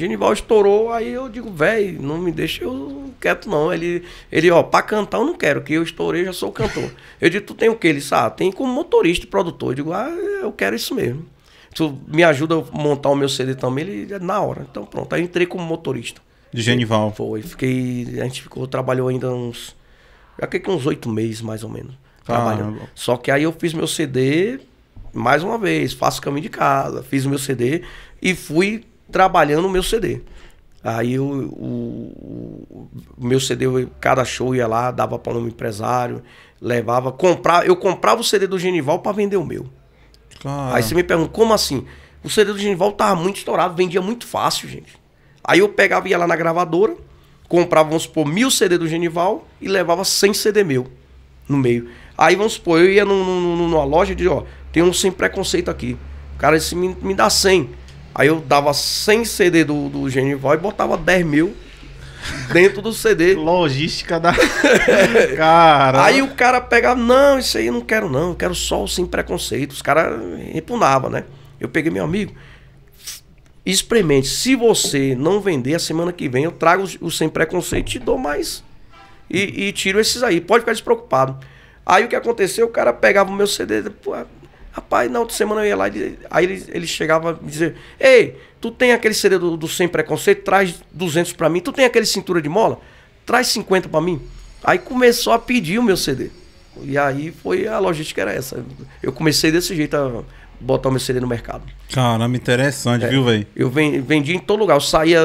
Genival estourou, aí eu digo, velho, não me deixa eu quieto não. Ele, ele ó, pra cantar eu não quero, que eu estourei, já sou cantor. Eu digo, tu tem o quê? Ele disse, ah, tem como motorista e produtor. Eu digo, ah, eu quero isso mesmo. Tu me ajuda a montar o meu CD também, ele é na hora. Então pronto, aí entrei como motorista. De Genival. Foi, fiquei, a gente ficou, trabalhou ainda uns, já que uns oito meses mais ou menos, ah, trabalhando. Ah, Só que aí eu fiz meu CD, mais uma vez, faço caminho de casa, fiz o meu CD e fui trabalhando o meu CD. Aí o, o, o meu CD, cada show ia lá, dava para um empresário, levava, comprava, eu comprava o CD do Genival para vender o meu. Cara. Aí você me pergunta, como assim? O CD do Genival tava muito estourado, vendia muito fácil, gente. Aí eu pegava, ia lá na gravadora, comprava, vamos supor, mil CD do Genival e levava 100 CD meu no meio. Aí vamos supor, eu ia num, num, numa loja e dizia, ó, tem um sem preconceito aqui. O cara disse, me, me dá 100. Aí eu dava 100 CD do, do Genival e botava 10 mil dentro do CD.
Logística da.
cara. Aí o cara pegava, não, isso aí eu não quero, não, eu quero só o sem preconceito. Os caras repunavam, né? Eu peguei meu amigo, experimente. Se você não vender a semana que vem, eu trago o sem preconceito, te dou mais. E, e tiro esses aí. Pode ficar despreocupado. Aí o que aconteceu? O cara pegava o meu CD, pô, Rapaz, na outra semana eu ia lá, ele, aí ele, ele chegava e dizia: Ei, tu tem aquele CD do, do Sem Preconceito? Traz 200 para mim. Tu tem aquele Cintura de Mola? Traz 50 para mim. Aí começou a pedir o meu CD. E aí foi a logística era essa. Eu comecei desse jeito a botar o meu CD no mercado.
Caramba, interessante, é, viu, velho? Eu
vendia em todo lugar. Eu saía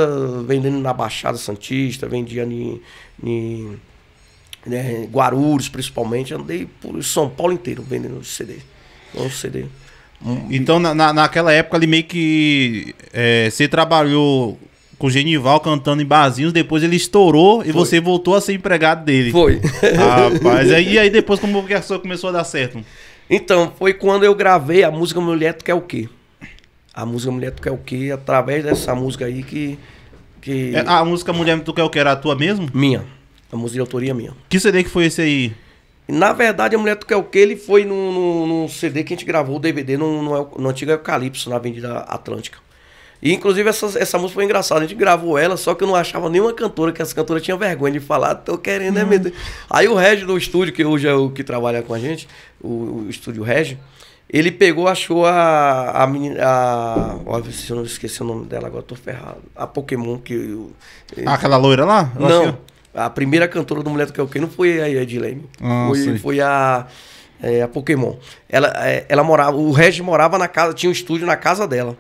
vendendo na Baixada Santista, vendia em, em né, Guarulhos, principalmente. Andei por São Paulo inteiro vendendo
CD. CD. Então, na, naquela época ele meio que é, você trabalhou com o Genival cantando em barzinhos, depois ele estourou e Foi. você voltou a ser empregado dele. Foi. Rapaz, e aí depois como que a sua começou a dar certo?
Então, foi quando eu gravei a música Mulher Tu Quer é O Quê? A música Mulher Tu Quer é O Quê, através dessa música aí que... que... É, a música Mulher Tu Quer é O Quê era a tua mesmo? Minha. A música de autoria minha. Que CD que foi esse aí? Na verdade, a Mulher tu Que é o Que, ele foi num, num, num, CD que a gente gravou, o DVD, no, no, no antigo Eucalipso, na Avenida Atlântica. E, inclusive, essa, essa música foi engraçada. A gente gravou ela, só que eu não achava nenhuma cantora, que essa cantora tinha vergonha de falar, ah, tô querendo, né, hum. né? Aí o Regi do estúdio, que hoje é o que trabalha com a gente, o, o estúdio Regi, ele pegou, achou a, a menina. A, se eu não esqueci o nome dela, agora tô ferrado. A Pokémon que. Eu, ah, aquela loira lá? Não. A primeira cantora do Mulher do Kelken não foi a Edilene. Ah, foi, foi a. É, a Pokémon. Ela, é, ela morava, o Regis morava na casa, tinha um estúdio na casa dela.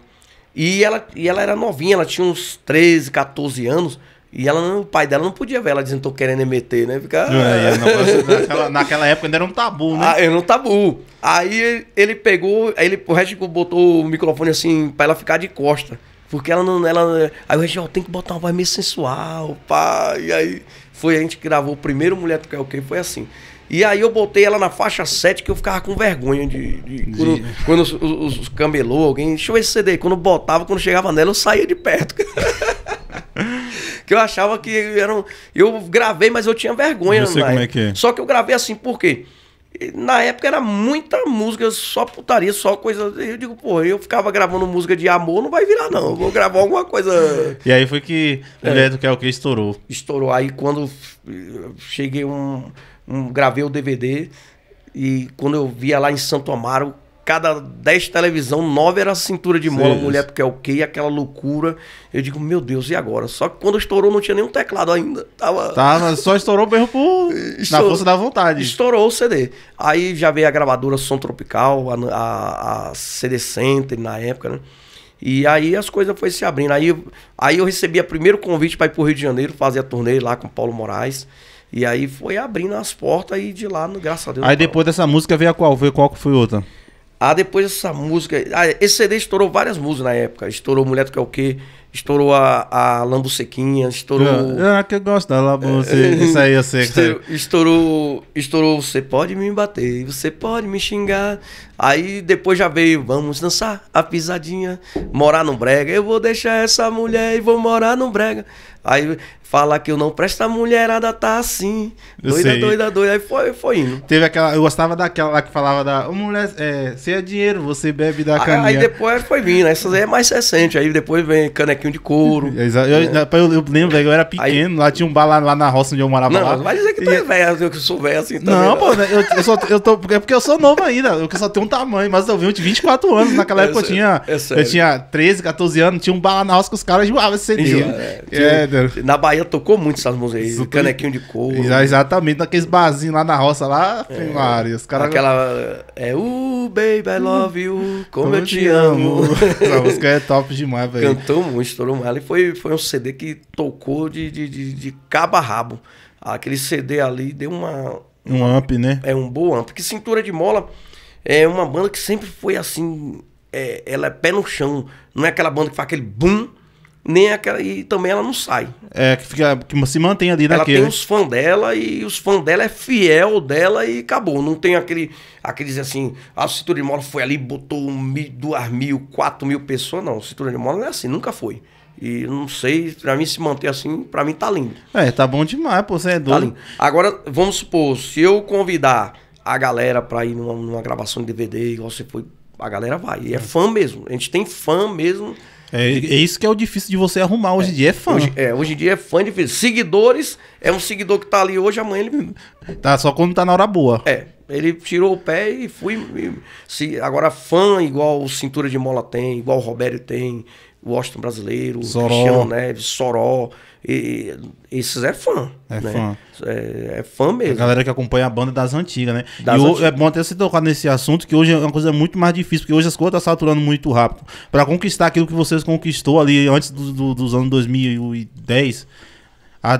E ela, e ela era novinha, ela tinha uns 13, 14 anos. E ela o pai dela não podia ver, ela dizendo, tô querendo meter, né? Ficar... É, é naquela, naquela, época ainda era um tabu, né? Ah, era um tabu. Aí ele pegou, aí ele, o Regis botou o microfone assim, pra ela ficar de costa. Porque ela não. Ela, aí o Regis, ó, tem que botar uma voz meio sensual, pá. E aí foi, a gente gravou o primeiro Mulher do Kaioken, foi assim. E aí eu botei ela na faixa 7, que eu ficava com vergonha de. de, de quando, quando os, os, os camelô, alguém. Deixa eu ver esse CD. Quando botava, quando chegava nela, eu saía de perto. que eu achava que eram. Eu gravei, mas eu tinha vergonha, não né? sei como é que é. Só que eu gravei assim, por quê? Porque na época era muita música, só putaria, só coisa. Eu digo, pô, eu ficava gravando música de amor, não vai virar, não. vou gravar alguma coisa.
E aí foi que o é, que é o que estourou. Estourou. Aí quando
cheguei um, um. Gravei o DVD e quando eu via lá em Santo Amaro, cada 10 televisão, 9 era cintura de mola, Sim. mulher porque é o okay, aquela loucura. Eu digo, meu Deus, e agora? Só que quando estourou não tinha nenhum teclado ainda. Tava... Tava, só
estourou mesmo por... na força da vontade. Estourou o
CD. Aí já veio a gravadora Som Tropical, a, a, a CD Center na época, né? E aí as coisas foram se abrindo. Aí, aí eu recebi o primeiro convite para ir para o Rio de Janeiro fazer a turnê lá com Paulo Moraes. E aí foi abrindo as portas e de lá, graças a Deus. Aí depois
dessa música veio a qual? Veio qual que foi outra?
Ah, depois essa música. Ah, esse CD estourou várias músicas na época. Estourou Mulher do Que é o Quê? Estourou a, a Lambucequinha, estourou.
Ah, que eu gosto da Lambucequinha. É, isso aí eu sei. Estourou,
estourou estourou Você Pode Me Bater, Você Pode Me Xingar. Aí depois já veio Vamos Dançar, A Pisadinha, Morar no Brega. Eu vou deixar essa mulher e vou morar no Brega. Aí fala que eu não presto, a mulherada tá
assim. Doida, doida, doida, doida. Aí foi, foi indo. Teve aquela, eu gostava daquela lá que falava da. mulher, é, se é dinheiro, você bebe da caneta. Aí,
depois foi vindo, essas aí é mais recente. Aí depois vem canequinho de
couro. Exato. Eu, eu, eu, lembro, eu era pequeno, aí, lá tinha um bar lá, lá, na roça onde eu morava não, lá. Vai
dizer que tu é velho, eu que sou velho assim também. Tá Não,
pô, né, eu, eu, só, eu tô. É porque eu sou novo ainda, eu só tenho um tamanho, mas eu vim de 24 anos. Naquela é época é, eu tinha. É eu tinha 13, 14 anos, tinha um roça que os caras enjoavam esse CD. Enjoa, né? é, é, é na Bahia tocou muito essas músicas aí, canequinho de couro. Exatamente, naqueles barzinhos lá na roça, lá, é, primário, os caras. Aquela. É
o uh, Baby, I love you, como, como eu te amo. amo. Essa música é top demais, velho. Cantou muito, estourou mal. E foi, foi um CD que tocou de, de, de, de cabo a rabo. Aquele CD ali deu uma,
um amp, né?
É um bom amp. Porque Cintura de Mola é uma banda que sempre foi assim. É, ela é pé no chão. Não é aquela banda que faz aquele boom, nem aquela. E também ela não sai.
É, que, fica, que se mantém ali naquele. Ela tem os
fãs dela e os fãs dela é fiel dela e acabou. Não tem aquele. Aqueles assim. Ah, a Cintura de Mola foi ali, botou mil, duas mil, quatro mil pessoas. Não, Cintura de Mola não é assim, nunca foi. E não sei, pra mim se manter assim, pra mim tá lindo.
É, tá bom demais, pô, você é tá doido. Tá lindo.
Agora, vamos supor, se eu convidar a galera pra ir numa, numa gravação de DVD, igual você foi, a galera vai. E é, é, fã mesmo. A gente tem fã mesmo.
É, é, isso
que é o difícil de você arrumar hoje em dia, é fã. Hoje, é, hoje em dia é fã difícil. Seguidores, é um seguidor que tá ali hoje, amanhã ele.
Tá, só quando tá na hora boa.
É. Ele tirou o pé e fui. se, agora, fã igual o Cintura de Mola tem, igual o Robério tem, Washington Brasileiro, Zoró. Cristiano Neves, Soró. E, e, esses é fã. É né? fã.
É, é, fã mesmo. A galera que acompanha a banda das antigas, né? Das e antigas. é bom até se tocar nesse assunto, que hoje é uma coisa muito mais difícil, porque hoje as coisas estão tá saturando muito rápido. Para conquistar aquilo que vocês conquistou ali antes do, do, dos anos 2010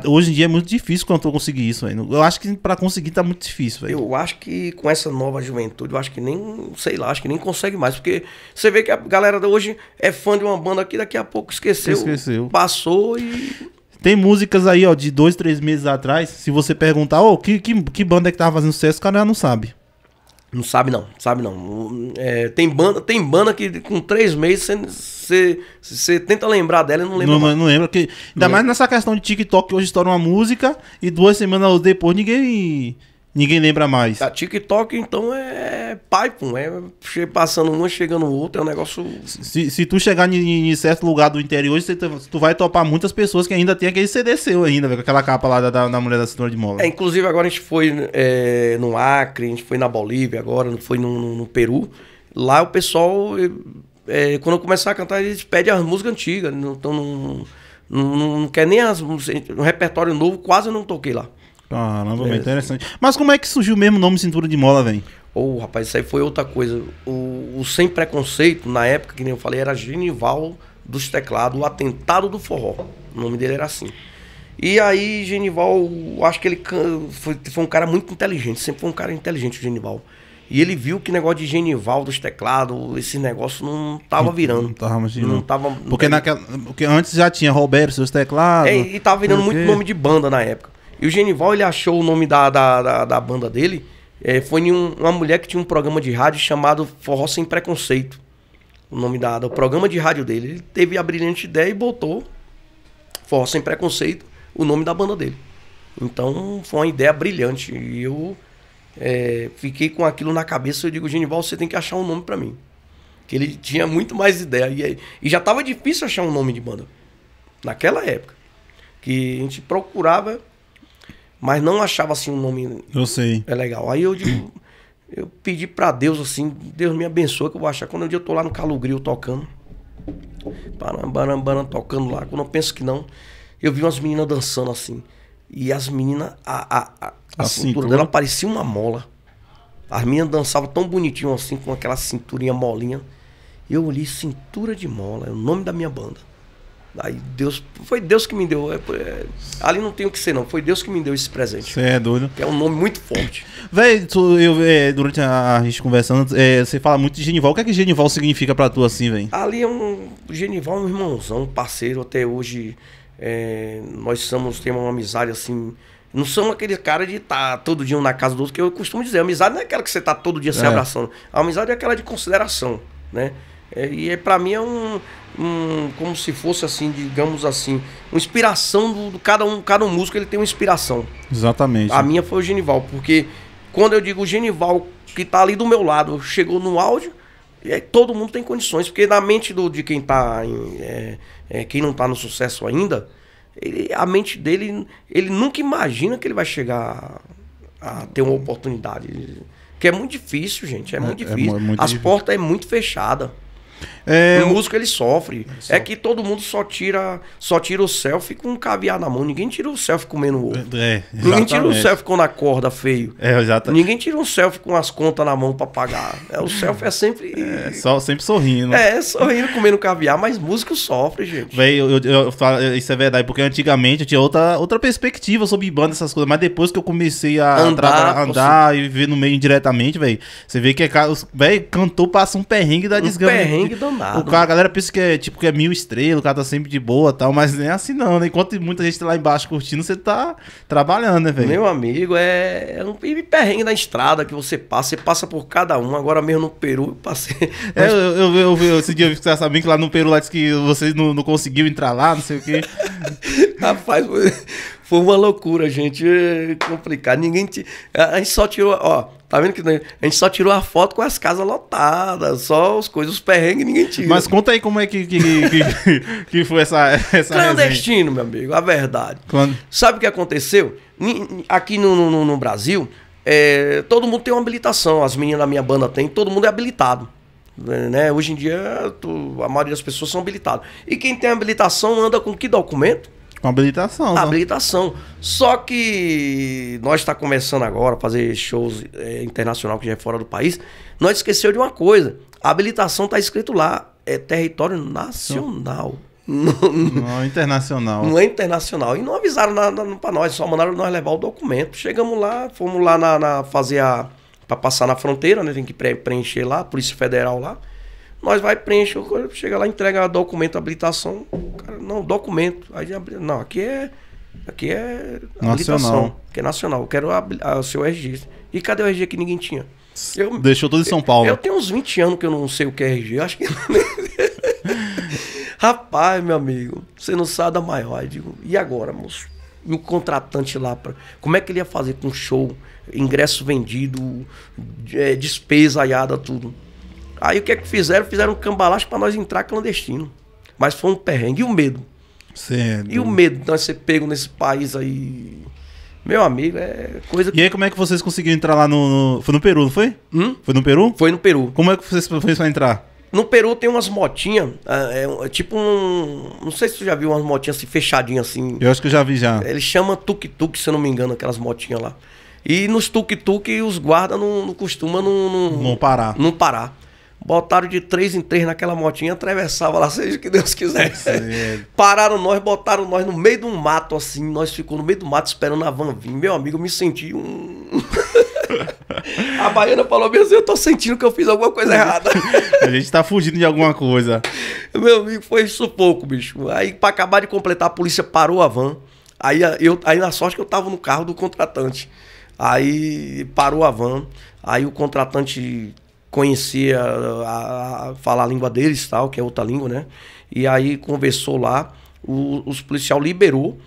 Hoje em dia é muito difícil quando eu conseguir isso, velho. Eu acho que para conseguir tá muito difícil, velho.
Eu acho que com essa nova juventude, eu acho que nem, sei lá, acho que nem consegue mais. Porque você vê que a galera hoje é fã de uma banda aqui, daqui a pouco
esqueceu. Esqueceu. Passou e. Tem músicas aí, ó, de dois, três meses atrás. Se você perguntar, ô, oh, que, que, que banda é que tava fazendo sucesso, o cara não sabe. Não sabe não, sabe
não. É, tem, banda, tem banda que com três meses você tenta
lembrar dela e não lembra. Não, mais. não lembra, que ainda não mais lembra. nessa questão de TikTok que hoje estoura uma música e duas semanas depois ninguém Ninguém lembra mais. A TikTok, então, é pipe,
é passando uma, chegando outra, é um negócio.
Se, se tu chegar em, certo lugar do interior, você, tá, tu vai topar muitas pessoas que ainda tem aquele CD seu ainda, com aquela capa lá da, da, Mulher da Cintura de Mola. É,
inclusive, agora a gente foi é, no Acre, a gente foi na Bolívia agora, foi no, no, no Peru. Lá o pessoal, é, é quando começar a cantar, eles pedem as músicas antigas, então não, não, não, não quer nem as, um repertório novo, quase não toquei lá.
Caramba, é, interessante. Mas como é que surgiu mesmo o nome Cintura de Mola, velho? Ô, oh, rapaz, isso aí foi outra
coisa. O, o, Sem Preconceito, na época, que nem eu falei, era Genival dos Teclados, o Atentado do Forró. O nome dele era assim. E aí, Genival, acho que ele foi, foi um cara muito inteligente, sempre foi um cara inteligente, o Genival. E ele viu que negócio de Genival dos teclados, esse negócio não tava virando. Não
tava, mas não. tava, porque, é, naquela, porque antes já tinha Roberto, seus teclados. É, e tava virando muito nome
de banda na época. E o Genival, ele achou o nome da, da, da, da banda dele. É, foi em um, uma mulher que tinha um programa de rádio chamado Forró Sem Preconceito. O nome da, do programa de rádio dele. Ele teve a brilhante ideia e botou Forró Sem Preconceito, o nome da banda dele. Então foi uma ideia brilhante. E eu é, fiquei com aquilo na cabeça. Eu digo, Genival, você tem que achar um nome para mim. Que ele tinha muito mais ideia. E, e já tava difícil achar um nome de banda. Naquela época. Que a gente procurava mas não achava assim um nome. Eu sei. É legal. Aí eu digo, eu pedi para Deus assim, Deus me abençoe que eu vou achar. Quando um dia eu tô lá no Calogril tocando, parambarambara tocando lá, quando eu penso que não, eu vi umas meninas dançando assim. E as meninas, a, a, a, a cintura dela parecia uma mola. As meninas dançavam tão bonitinho assim, com aquela cinturinha molinha. Eu olhei, cintura de mola, é o nome da minha banda. Aí Deus, foi Deus que me deu. É, é, ali não tem o que ser, não. Foi Deus que me deu esse presente.
Você é doido. Que é um nome muito forte. Véi, eu, é, durante a, a, gente conversando, é, você fala muito de Genival. O que é que Genival significa pra tu assim, véi?
Ali é um. Genival é um irmãozão, um parceiro. Até hoje é, nós somos, temos uma amizade assim. Não são aquele cara de estar tá todo dia um na casa do outro, que eu costumo dizer. Amizade não é aquela que você tá todo dia se é. abraçando. A amizade é aquela de consideração, né? É, e é, para mim é um, um, Como se fosse assim, digamos assim, uma inspiração do, do, cada um. Cada um músico ele tem uma inspiração.
Exatamente. A
minha foi o Genival, porque quando eu digo o Genival, que tá ali do meu lado, chegou no áudio, é, todo mundo tem condições. Porque na mente do, de quem tá. Em, é, é, quem não tá no sucesso ainda, ele, a mente dele, ele nunca imagina que ele vai chegar a ter uma oportunidade. Que é muito difícil, gente. É, é muito é difícil. Muito As difícil. portas é muito fechada. É, o músico ele sofre. É, é que todo mundo só tira só tira o selfie com um caviar na mão. Ninguém tira o selfie comendo ovo.
É, é, Ninguém tira o selfie
com na corda feio.
É, exatamente.
Ninguém tira um selfie com as contas na mão para pagar. É, o selfie é sempre.
É, só, sempre sorrindo. É,
é, sorrindo, comendo caviar, mas músico sofre, gente.
Véi, eu, eu, eu, falo, isso é verdade, porque antigamente eu tinha outra, outra perspectiva sobre banda, essas coisas. Mas depois que eu comecei a andar, andar e viver no meio indiretamente, velho, você vê que é, véi, cantor passa um perrengue da um desgraça. Perrengue sangue O cara, a galera pensa que é tipo que é mil estrelas, o cara tá sempre de boa tal, mas nem é assim não, né? Enquanto muita gente tá lá embaixo curtindo, você tá trabalhando, né, velho? Meu
amigo, é, é um perrengue da estrada que você passa, você passa por cada um. Agora mesmo no
Peru, eu passei. É, eu, eu, eu, eu esse dia eu fiquei sabendo que lá no Peru lá disse que você não, não conseguiu entrar lá, não sei o quê. Rapaz, foi, foi uma loucura,
gente. É complicado. Ninguém. Te... A gente só tirou. Ó, Tá vendo que né, a gente só tirou a foto com as casas lotadas, só as coisas, os perrengues ninguém tira. Mas conta aí como é que, que,
que,
que foi essa, essa Clandestino, resenha. meu amigo, a verdade. Quando? Sabe o que aconteceu? Aqui no, no, no Brasil, é, todo mundo tem uma habilitação. As meninas da minha banda tem, todo mundo é habilitado. Né, né? Hoje em dia, tu, a maioria das pessoas são habilitadas. E quem tem habilitação anda com que documento? Com habilitação. Né? Habilitação. Só que nós está começando agora a fazer shows é, internacional que já é fora do país. Nós esqueceu de uma coisa. A habilitação está escrito lá. É território nacional.
Não, é internacional. Não é
internacional. E não avisaram para nós, só mandaram nós levar o documento. Chegamos lá, fomos lá na, na fazer a. para passar na fronteira, né? Tem que preencher lá, Polícia Federal lá. Nós vai, preenche, chega lá, entrega documento, habilitação. Cara, não, documento. Aí, não, aqui é. Aqui é habilitação. Nacional. Aqui é nacional. Eu quero a, a, ah, o seu RG. E cadê o RG que ninguém tinha? Eu,
Deixou todo em São Paulo. Eu, eu, tenho
uns 20 anos que eu não sei o que é RG. Acho que. É Rapaz, meu amigo, você não sabe da maior. Eu digo, e agora, moço? E o contratante lá, pra, como é que ele ia fazer com show, ingresso vendido, é, despesa aiada, tudo? Aí o que é que fizeram? Fizeram um cambalacho para nós entrar clandestino. Mas foi um perrengue. E o
medo? Certo. É e o medo de nós ser pego nesse país aí. Meu amigo, é coisa E aí, como é que vocês conseguiram entrar lá no. no... Foi no Peru, não foi? Hum? Foi no Peru? Foi no Peru. Como é que vocês fez pra entrar? No Peru tem umas motinhas, é, é, é, tipo um. Não
sei se você já viu umas motinhas assim, fechadinhas assim. Eu acho que eu já vi já. Eles chamam tuk-tuk, se eu não me engano, aquelas motinhas lá. E nos tuk-tuk os guardas não, não costumam não, não, não parar. Não parar. Botaram de três em três naquela motinha, atravessava lá, seja o que Deus quiser. É Sim. Pararam nós, botaram nós no meio de um mato, assim. Nós ficou no meio do mato esperando a van vir. Meu amigo, eu me senti um. a baiana falou: Meu Deus, eu tô sentindo que eu fiz alguma
coisa errada. a gente tá fugindo de alguma coisa.
Meu amigo, foi isso pouco bicho. Aí, pra acabar de completar, a polícia parou a van. Aí, eu, aí na sorte que eu tava no carro do contratante. Aí parou a van. Aí o contratante conhecia a, a falar a língua deles tal, que é outra língua, né? E aí conversou lá, o, os policial liberou,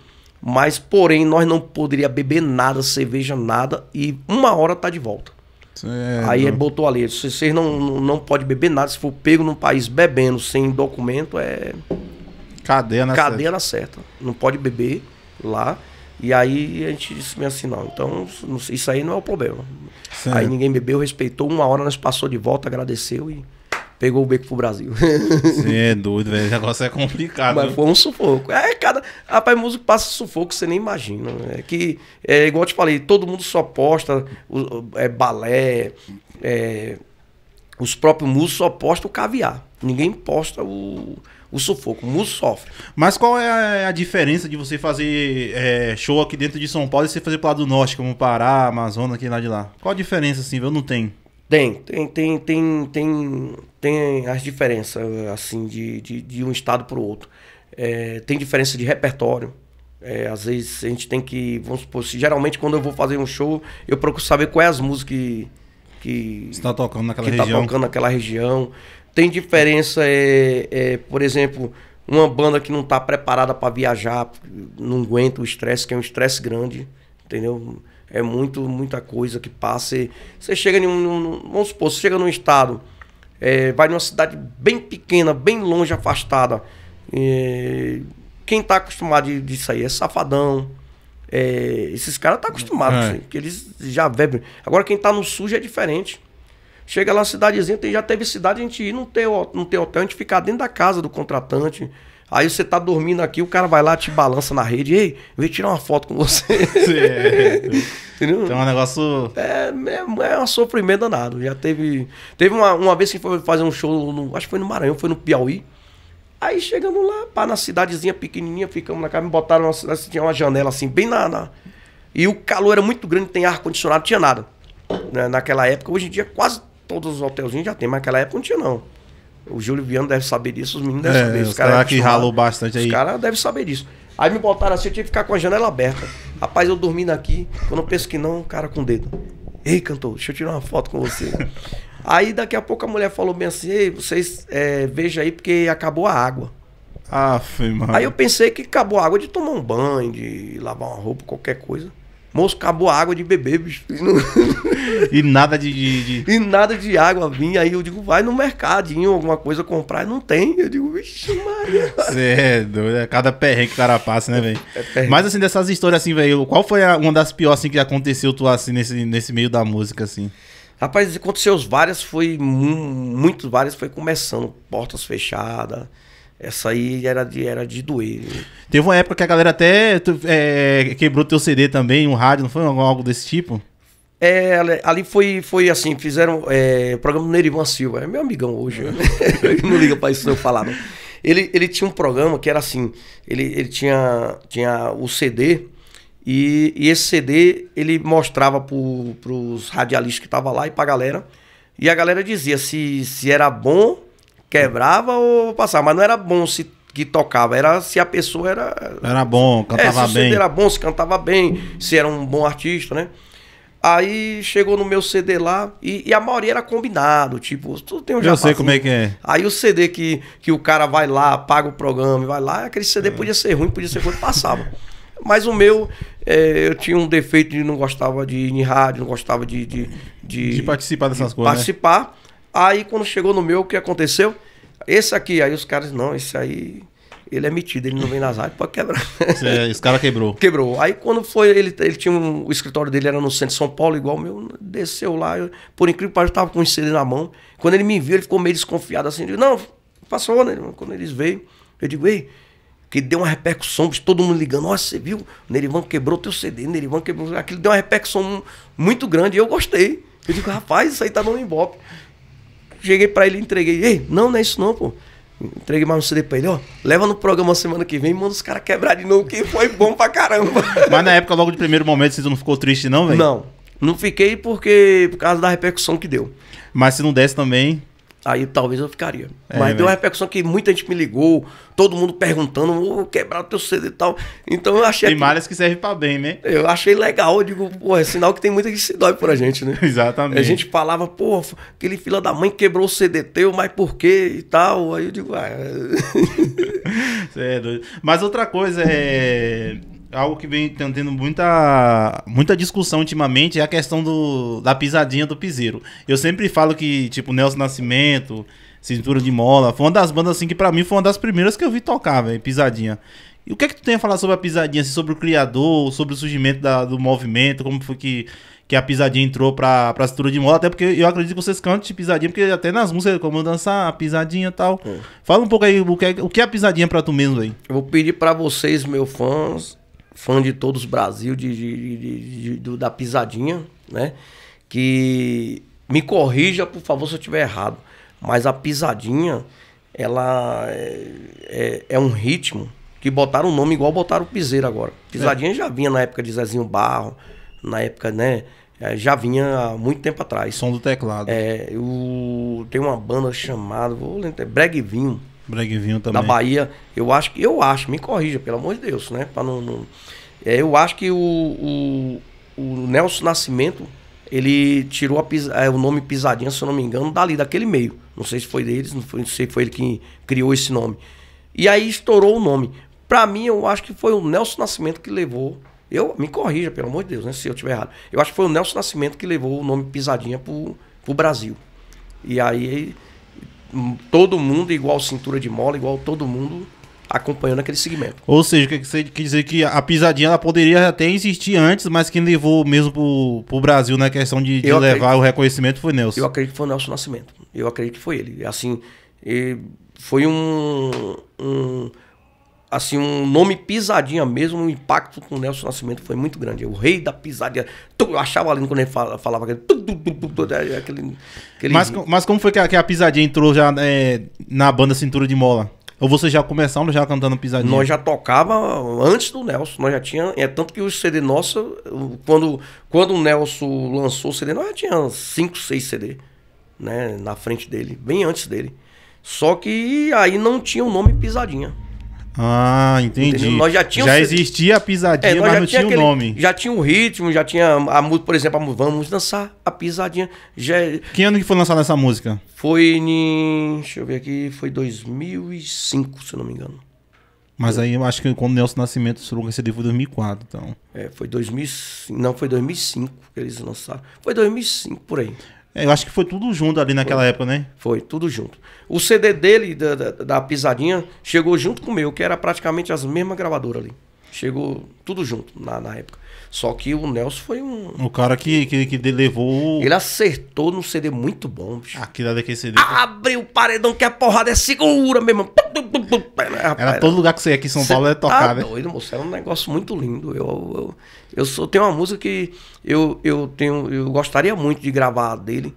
mas porém nós não poderia beber nada, cerveja, nada, e uma hora tá de volta. Certo. Aí botou ali, vocês não, não, não pode beber nada, se for pego num país bebendo sem documento, é. Cadeia na Cadeia certa. na certa. Não pode beber lá. E aí a gente disse assim, não, então isso aí não é o problema. Aí ninguém bebeu, respeitou, uma hora nós passou de volta, agradeceu e pegou o beco pro Brasil. Você
é doido, velho. O negócio é complicado. Mas foi
um sufoco. É, cada. Rapaz, músico passa sufoco, você nem imagina. É que, é igual eu te falei, todo mundo só posta é, balé, é, os
próprios músicos só postam o caviar. Ninguém posta o o sufoco. O músico sofre. Mas qual é, é a diferença de você fazer é, show aqui dentro de São Paulo e você fazer pro lado do norte, como Pará, Amazonas, aqui lá de lá? Qual a diferença, assim? Eu não tenho. Tem, tem, tem, tem,
tem, tem as diferenças, assim, de, de, de um estado para o outro. É, tem diferença de repertório. É, às vezes a gente tem que, vamos supor, se, geralmente quando eu vou fazer um show, eu procuro saber quais as músicas que, que
está tocando naquela que tá região. Tá tocando
naquela região. Tem diferença, é, é, por exemplo, uma banda que não está preparada para viajar, não aguenta o estresse, que é um estresse grande, entendeu? É muito, muita coisa que passa. você chega em um, vamos supor, você chega num estado, é, vai numa cidade bem pequena, bem longe, afastada. É, quem está acostumado de aí é safadão. É, esses caras estão tá acostumados, é. que eles já bebem. Agora, quem está no sul já é diferente. Chega lá, cidadezinha, tem, já teve cidade, a gente ir não ter, não ter hotel, a gente ficar dentro da casa do contratante. Aí você tá dormindo aqui, o cara vai lá, te balança na rede, ei, vem tirar uma foto com você. É, Entendeu? Então é um negócio. É, é, é um sofrimento danado. Já teve. Teve uma, uma vez que foi fazer um show, no, acho que foi no Maranhão, foi no Piauí. Aí chegamos lá, pá, na cidadezinha pequenininha, ficamos na casa, me botaram, uma, tinha uma janela assim, bem na, na... E o calor era muito grande, tem ar-condicionado, tinha nada. Né? Naquela época, hoje em dia quase todos os hotelzinhos já tem, mas naquela época não tinha, não. O Júlio Viano deve saber disso, os meninos devem é, saber disso. Os caras cara é que ralou bastante aí. Os caras devem saber disso. Aí me botaram assim, eu tive que ficar com a janela aberta. Rapaz, eu dormindo aqui, quando eu penso que não, o cara com o dedo. Ei, cantor, deixa eu tirar uma foto com você. aí daqui a pouco a mulher falou bem assim, ei, vocês é, vejam aí porque acabou a água.
Aff, mano. Aí eu
pensei que acabou a água de tomar um banho, de lavar uma roupa, qualquer coisa. Moço, acabou a água de beber, bicho. E, não... e nada de, de, de, E nada de água vinha. Aí eu digo, vai no mercadinho, alguma coisa comprar. E não tem. Eu digo, vixe, Maria.
Cê é doido. É cada perrengue que o cara passa, né, velho? É Mas assim, dessas histórias assim, velho, qual foi a, uma das piores assim, que aconteceu tu assim nesse, nesse meio da música, assim? Rapaz, aconteceu várias, foi.
Muito várias, foi começando. Portas fechadas essa aí era de, era de
doer. Teve uma época que a galera até é, quebrou teu CD também, um rádio, não foi algo desse tipo?
É, ali foi, foi assim, fizeram é, programa do Nerivan Silva, é meu amigão hoje, né? não liga pra isso eu falar, não. Ele, ele tinha um programa que era assim, ele, ele tinha, tinha o CD e, e esse CD ele mostrava pro, pros radialistas que tava lá e pra galera, e a galera dizia se, se era bom Quebrava ou passava, mas não era bom se que tocava, era se a pessoa era.
Era bom, é, cantava é, se bem. Se era
bom, se cantava bem, se era um bom artista, né? Aí chegou no meu CD lá e, e a maioria era combinado, tipo, tudo tem um Eu sei como é que é. Aí o CD que, que o cara vai lá, paga o programa e vai lá, aquele CD é. podia ser ruim, podia ser ruim, passava. Mas o meu, é, eu tinha um defeito de não gostava de ir em rádio, não gostava de. De, de, de participar dessas de coisas. Né? Participar. Né? Aí quando chegou no meu, o que aconteceu? Esse aqui, aí os caras, não, esse aí ele é metido, ele não vem nas áreas, pode quebrar.
É, esse cara quebrou. Quebrou.
Aí quando foi, ele, ele tinha um, o escritório dele era no centro de São Paulo, igual o meu, desceu lá, eu, por incrível que pareça, tava com o CD na mão. Quando ele me viu, ele ficou meio desconfiado assim, digo, não, passou, né? Quando eles veio, eu digo, ei, que deu uma repercussão, todo mundo ligando, nossa, você viu? Nerivan quebrou teu CD, Nerivan quebrou. Aquilo deu uma repercussão muito grande e eu gostei. Eu digo, rapaz, isso aí tá dando Imbope cheguei para ele e entreguei. Ei, não, não é isso não, pô. Entreguei mais um CD pra ele, ó. Leva no programa semana
que vem e manda os caras quebrar de novo, que foi bom pra caramba. Mas na época, logo de primeiro momento, você não ficou triste, não, velho? Não. Não fiquei porque. Por causa da repercussão que deu. Mas se não desse também
aí talvez eu ficaria. É, Mas né? deu uma repercussão que muita gente me ligou, todo mundo perguntando, vou oh, quebrar o teu CD e tal. Então eu achei. Tem que... malhas que servem pra bem, né? Eu achei legal, eu digo, pô, é sinal que tem muita que se dói por a gente, né? Exatamente. A gente falava, pô, aquele filho da mãe quebrou o
CD teu, mas por quê e tal? Aí eu digo, ah. É. É doido. Mas outra coisa é algo que vem tendo muita, muita discussão ultimamente é a questão do, da pisadinha do piseiro. Eu sempre falo que, tipo, Nelson Nascimento, Cintura de Mola, foi uma das bandas assim que para mim foi uma das primeiras que eu vi tocar, velho, pisadinha. E o que é que tu tem a falar sobre a pisadinha, assim, sobre o criador, sobre o surgimento da, do movimento, como foi que, que a pisadinha entrou pra, pra cintura de mola? Até porque eu acredito que vocês cantam de pisadinha, porque até nas músicas, como dançar, pisadinha e tal. É. Fala um pouco aí o que, é, o que é a pisadinha pra tu mesmo aí. Eu vou pedir para vocês, meus fãs, fã de todos os Brasil, de, de, de, de, da
pisadinha, né? Que me corrija, por favor, se eu estiver errado. Mas a pisadinha, ela é, é, é um ritmo que botaram o nome igual botaram o piseiro agora. Pisadinha é. já vinha na época de Zezinho Barro, na época, né? É, já vinha há muito tempo atrás. Som do teclado. É, eu, tem uma banda chamada, vou lembrar, Breguinho. Breguevinho também. Da Bahia, eu acho que eu acho, me corrija, pelo amor de Deus, né? Para não, não... É, eu acho que o, o, o, Nelson Nascimento ele tirou pis... é, o nome Pisadinha, se eu não me engano, dali daquele meio. Não sei se foi deles, não, foi, não sei se foi ele que criou esse nome. E aí estourou o nome. Para mim, eu acho que foi o Nelson Nascimento que levou. Eu me corrija, pelo amor de Deus, né? Se eu estiver errado. Eu acho que foi o Nelson Nascimento que levou o nome Pisadinha pro, pro Brasil. E aí Hum, todo mundo igual cintura de mola, igual todo mundo acompanhando aquele segmento.
Ou seja, quer dizer que a pisadinha ela poderia até existir antes, mas quem levou mesmo pro, pro Brasil na questão de, de levar acredito, o reconhecimento foi Nelson. Eu
acredito que foi o Nelson Nascimento. Eu acredito que foi ele. Assim, foi um, um assim, um nome pisadinha mesmo, o impacto com o Nelson Nascimento foi muito grande. O rei da pisadinha. Eu achava lindo quando ele falava aquele. Né, aquele, aquele... Mas,
mas como foi que a, que a pisadinha entrou já é, na banda Cintura de Mola? Ou vocês já começaram já cantando pisadinha? Nós já
tocava antes do Nelson, nós já tinha, é tanto que o CD nosso, quando, quando o Nelson lançou o CD, nós já tinha 5, 6 CD, né, na frente dele, bem antes dele. Só que aí não tinha o nome pisadinha.
Ah, entendi. Entendeu? Nós já tínhamos. Já existia a pisadinha, é, mas não tinha, tinha aquele, o nome.
Já tinha o ritmo, já tinha a música, por exemplo, a, vamos dançar a pisadinha. Já...
Que ano que foi lançada essa música?
Foi em. Deixa eu ver aqui, foi 2005, se eu não me engano.
Mas aí eu acho que quando o Nelson Nascimento surgiu esse livro foi 2004, então.
É, foi 2005, não, foi 2005 que eles lançaram. Foi 2005 por aí. É, eu acho que foi tudo junto ali naquela foi, época, né? Foi, tudo junto. O CD dele, da, da, da, Pisadinha, chegou junto com o meu, que era praticamente as mesmas gravadoras ali. Chegou tudo junto na, na época. Só que o Nelson foi um.
O cara que, que, que levou. Ele acertou num CD muito bom, bicho. Aquilo daquele CD. Ah,
Abre o paredão que a porrada é segura, meu irmão.
É, Era todo lugar que você ia aqui em São Paulo
é tocar, tá né? doido, moço. Era é um negócio muito lindo. Eu, eu, eu sou, tenho uma música que eu, eu, tenho, eu gostaria muito de gravar dele.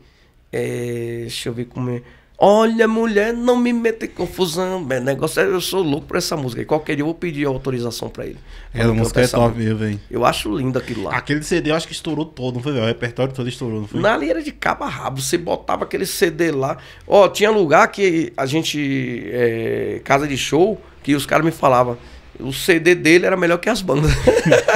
É, deixa eu ver como é. Olha, mulher, não me meta em confusão. Meu negócio é, eu sou louco por essa música. E qualquer dia eu vou pedir autorização pra ele. É, a música é top mesmo, hein? Eu acho lindo aquilo lá. Aquele CD eu acho que estourou todo, não foi? O
repertório todo estourou, não
foi? Na era de cabo a rabo. Você botava aquele CD lá. Ó, tinha lugar que a gente. É, casa de show, que os caras me falavam o CD dele era melhor que as bandas.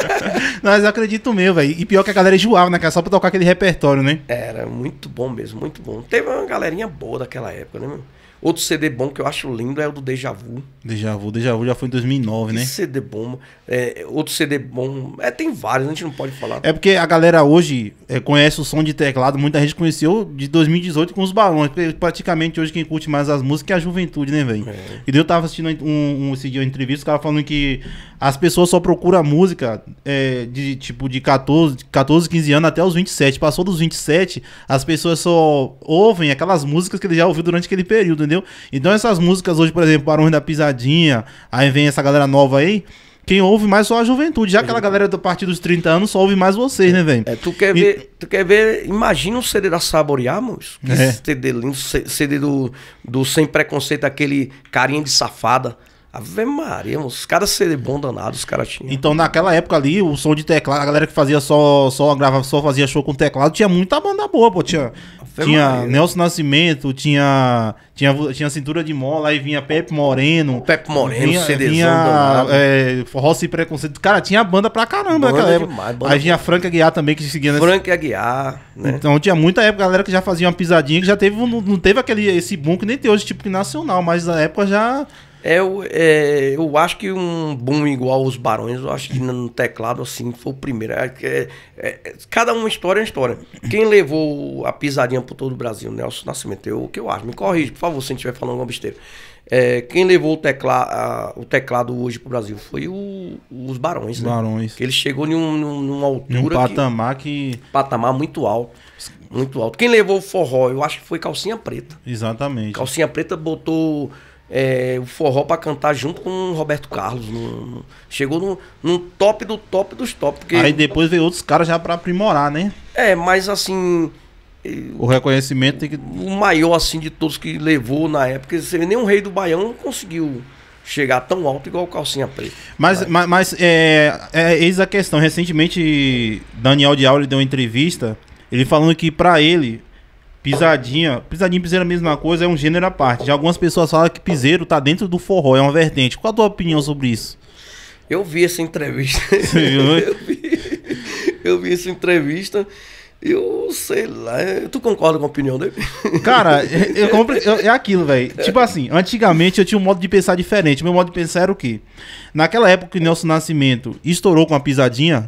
Mas eu acredito mesmo, velho. E pior que a galera enjoava, né, Só pra tocar aquele repertório, né? Era muito bom mesmo, muito bom.
Teve uma galerinha boa daquela época, né, meu? Outro CD bom que eu acho lindo é o do Deja Vu.
Deja Vu, Deja Vu já foi em 2009, que né?
CD bom. É, outro CD bom. É, tem vários, a gente não pode falar. É porque
a galera hoje é, conhece o som de teclado, muita gente conheceu de 2018 com os balões. Praticamente hoje quem curte mais as músicas é a juventude, né, velho? É. E eu tava assistindo um, um, esse dia uma entrevista, o cara falando que as pessoas só procuram música é, de tipo de 14, 14, 15 anos até os 27. Passou dos 27, as pessoas só ouvem aquelas músicas que ele já ouviu durante aquele período, entendeu? entendeu? Então essas músicas hoje, por exemplo, Barões da Pisadinha, aí vem essa galera nova aí, quem ouve mais só a juventude. Já aquela galera do partir dos 30 anos só ouve mais vocês, né, velho? É, tu quer e... ver, tu quer ver, imagina um CD da Saborear, moço. Que é. CD lindo, CD
do, do Sem Preconceito, aquele carinha de safada. Ave Maria, os caras CD bom danado, os caras tinham. Então
naquela época ali, o som de teclado, a galera que fazia só, só grava, só fazia show com teclado, tinha muita banda boa, pô. Tinha tinha Nelson Nascimento, tinha, tinha, tinha Cintura de Mola, aí vinha Pepe Moreno. Pepe Moreno, vinha, CDzão é, Rossi Preconceito. Cara, tinha banda pra caramba naquela época. Demais, aí vinha Frank Aguiar também, que seguia nessa... Frank Aguiar, né? Então tinha muita época, galera que já fazia uma pisadinha, que já teve, não, não teve aquele, esse boom que nem tem hoje, tipo, nacional, mas na época já... É, eu, é, eu acho que
um boom igual os Barões, eu acho que no teclado, assim, foi o primeiro. É, é, é cada uma história é uma história. Quem levou a pisadinha por todo o Brasil, Nelson Nascimento, eu, o que eu acho? Me corrija, por favor, se a gente estiver falando alguma besteira. É, quem levou o, tecla, a, o teclado hoje pro Brasil foi o, os Barões, né? Barões. Que ele chegou em um, num, numa altura. Num patamar que, que. Patamar muito alto. Muito alto. Quem levou o forró, eu acho que foi Calcinha Preta.
Exatamente.
Calcinha Preta botou é, o forró para cantar junto com o Roberto Carlos. No, no, chegou no, no, top do top dos top. Porque... Aí depois
veio outros caras já para aprimorar, né?
É, mas assim.
O reconhecimento tem que.
O maior, assim, de todos que levou na época, nem um rei do Baião conseguiu chegar tão alto igual o calcinha
preta. Mas, mas, mas, é, é, eis a questão. Recentemente, Daniel Diário deu uma entrevista, ele falando que para ele, Pisadinha, pisadinha e piseiro é a mesma coisa, é um gênero à parte. Já algumas pessoas falam que piseiro tá dentro do forró, é uma vertente. Qual a tua opinião sobre isso?
Eu vi essa entrevista. Você viu? Né? eu, vi, eu vi essa entrevista. Eu sei lá, é, tu concorda com a opinião dele? Cara, é, é, eu, compre...
é aquilo, velho. Tipo assim, antigamente eu tinha um modo de pensar diferente. Meu modo de pensar era o quê? Naquela época que Nelson Nascimento estourou com a pisadinha,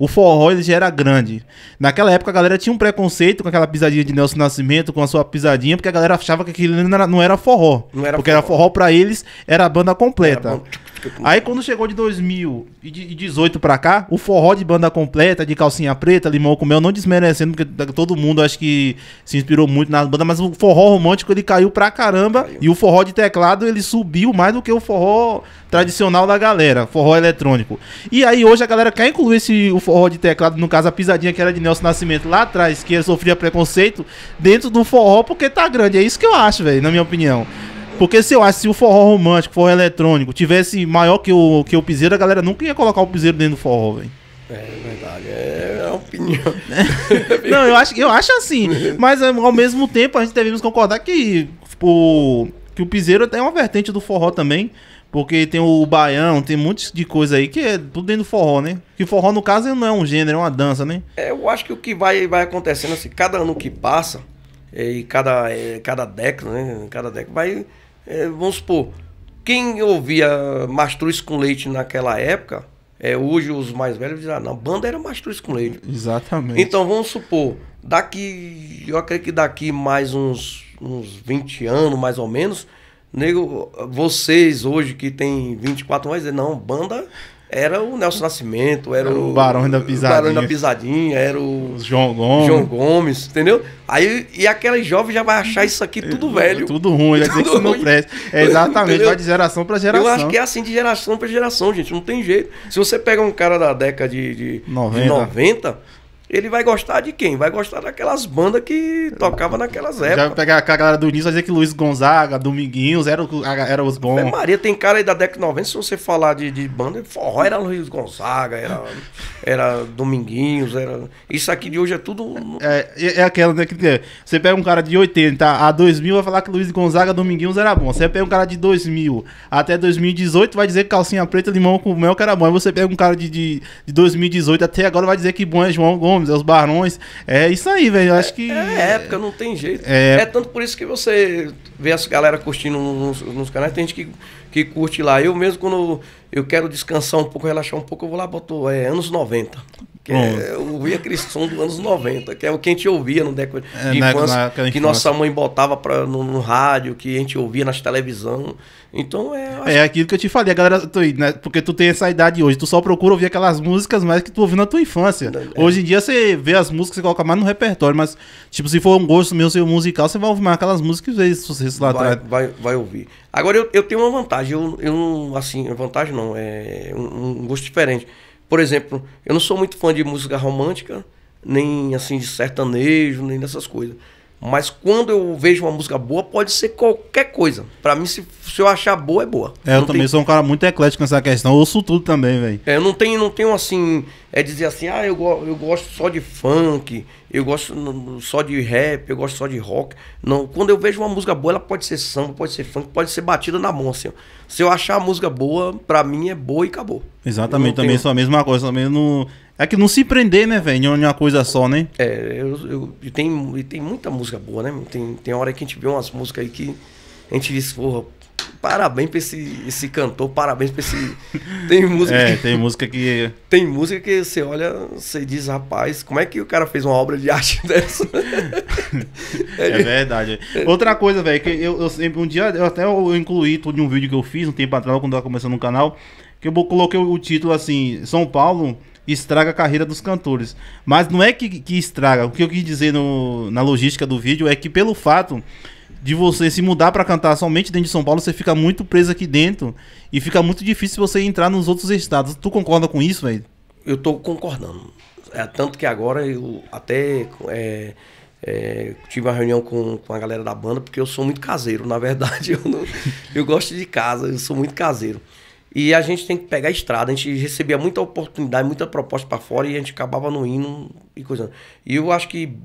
o forró ele já era grande. Naquela época a galera tinha um preconceito com aquela pisadinha de Nelson Nascimento, com a sua pisadinha, porque a galera achava que aquilo não era, não era forró. Não era porque forró. era forró para eles, era a banda completa. Era tipo, Aí quando chegou de 2018 pra cá, o forró de banda completa, de calcinha preta, limão com mel, não desmerecendo, porque todo mundo acho que se inspirou muito nas bandas, mas o forró romântico ele caiu pra caramba. Caiu. E o forró de teclado ele subiu mais do que o forró tradicional da galera, forró eletrônico. E aí hoje a galera quer incluir esse, o forró de teclado, no caso a pisadinha que era de Nelson Nascimento lá atrás, que sofria preconceito, dentro do forró porque tá grande. É isso que eu acho, velho, na minha opinião. Porque se eu acho se o forró romântico, forró eletrônico, tivesse maior que o, que o piseiro, a galera nunca ia colocar o piseiro dentro do forró, velho.
É, é verdade, é, é a opinião.
Não, eu acho, eu acho assim. Mas é, ao mesmo tempo a gente devemos concordar que o, tipo, que o piseiro é uma vertente do forró também. Porque tem o baião, tem um monte de coisa aí que é tudo dentro do forró, né? Que forró, no caso, não é um gênero, é uma dança, né? É, eu
acho que o que vai, vai acontecendo, assim, cada ano que passa, e cada, cada década, né? Cada década vai é, vamos supor, quem ouvia Mastruz com Leite naquela época, é, hoje os mais velhos dizem, ah, não, banda era Mastruz com Leite.
Exatamente.
Então vamos supor, daqui, eu acredito que daqui mais uns, uns 20 anos, mais ou menos, nego, vocês hoje que tem 24 anos, não, banda era o Nelson Nascimento, era, era o, Barão da Pisadinha. Barão da Pisadinha, era o. João Gomes. João Gomes, entendeu? Aí, e aquela jovem já vai achar isso aqui tudo é, velho.
Tudo ruim, a dizer que isso não presta. É exatamente, vai de geração para geração. Eu acho que
é assim, de geração para geração, gente, não tem jeito. Se você pega um cara da década de, de 90, de 90 ele vai gostar de quem? Vai gostar daquelas bandas que tocava naquelas épocas. Já pegar
a galera do início, vai dizer que Luiz Gonzaga, Dominguinhos, eram era os bons. Mas
Maria, tem cara aí da década de 90, se você falar de, de banda, forró era Luiz Gonzaga, era, era Dominguinhos, era... Isso
aqui de hoje é tudo... É, é, é aquela, né, que você pega um cara de 80 a 2000, vai falar que Luiz Gonzaga, Dominguinhos era bom. Você pega um cara de 2000 até 2018, vai dizer que calcinha preta, limão com mel que era bom. Aí você pega um cara de, de, de 2018 até agora, vai dizer que bom é João Gomes é os Barões. É isso aí, velho. Eu acho que. É,
é, época, não tem jeito. É... é tanto por isso que você vê essa galera curtindo nos, nos canais, tem gente que, que curte lá. Eu mesmo, quando eu quero descansar um pouco, relaxar um pouco, eu vou lá, boto é, anos 90. Que é, eu ouvia aquele som dos anos 90, que é o que a gente ouvia no década é, infância, na, na que nossa mãe botava pra, no, no, rádio, que a gente ouvia nas televisão. Então é.
Acho... É aquilo que eu te falei, a galera, tu, né, porque tu tem essa idade hoje, tu só procura ouvir aquelas músicas mais que tu ouviu na tua infância. É. Hoje em dia você vê as músicas e coloca mais no repertório, mas, tipo, se for um gosto meu seu musical, você vai ouvir mais aquelas músicas que vezes lá vai, atrás.
Vai, vai ouvir. Agora eu, eu tenho uma vantagem, eu, eu assim, vantagem não, é um, um gosto diferente por exemplo, eu não sou muito fã de música romântica, nem assim de sertanejo, nem dessas coisas. Mas quando eu vejo uma música boa, pode ser qualquer coisa. Para mim, se, se, eu achar boa, é boa. É, eu não também tem... sou
um cara muito eclético nessa questão. Eu ouço tudo também, velho.
É, eu não tenho, não tenho assim. É dizer assim, ah, eu, eu gosto só de funk, eu gosto só de rap, eu gosto só de rock. Não, quando eu vejo uma música boa, ela pode ser samba, pode ser funk, pode ser batida na mão, assim. Se eu achar a música boa, para mim é boa
e acabou. Exatamente, também tenho... sou a mesma coisa. Também não é que não se prender, né, velho, em uma coisa só, né? É, eu, eu, eu tenho, e tem muita música boa, né? Tem, tem hora que a gente vê umas músicas
aí que a gente diz, porra, parabéns pra esse, esse cantor, parabéns pra esse. Tem música. É, que... tem música que. Tem música que você olha, você diz, rapaz, como é que o cara fez uma obra de arte dessa? é verdade.
Outra coisa, velho, que eu, eu sempre. Um dia eu até eu incluí tudo em um vídeo que eu fiz um tempo atrás, quando eu tava começando no canal, que eu coloquei o título assim: São Paulo estraga a carreira dos cantores. Mas não é que, que estraga. O que eu quis dizer no, na logística do vídeo é que pelo fato de você se mudar para cantar somente dentro de São Paulo, você fica muito preso aqui dentro e fica muito difícil você entrar nos outros estados. Tu concorda com isso, velho? Eu tô concordando. É, tanto que agora eu
até é, é, tive uma reunião com, com a galera da banda, porque eu sou muito caseiro, na verdade. Eu, não, eu gosto de casa, eu sou muito caseiro. E a gente tem que pegar a estrada. A gente recebia muita oportunidade, muita proposta para fora e a gente acabava no hino e coisa. E eu acho que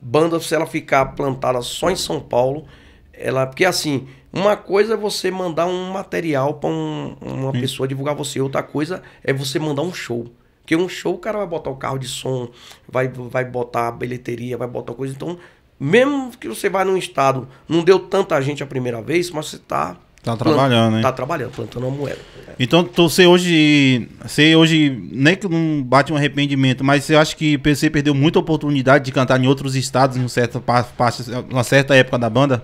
banda, se ela ficar plantada só em São Paulo, ela. Porque assim, uma coisa é você mandar um material para um, uma Sim. pessoa divulgar você, outra coisa é você mandar um show. Porque um show o cara vai botar o carro de som, vai, vai botar a bilheteria, vai botar coisa. Então, mesmo que você vá num estado, não deu tanta gente a primeira vez, mas você tá Tá trabalhando, né? Tá trabalhando, plantando uma moeda.
Então, você hoje, você hoje, nem que não bate um arrependimento, mas você acha que PC perdeu muita oportunidade de cantar em outros estados, em uma certa, uma certa época da banda?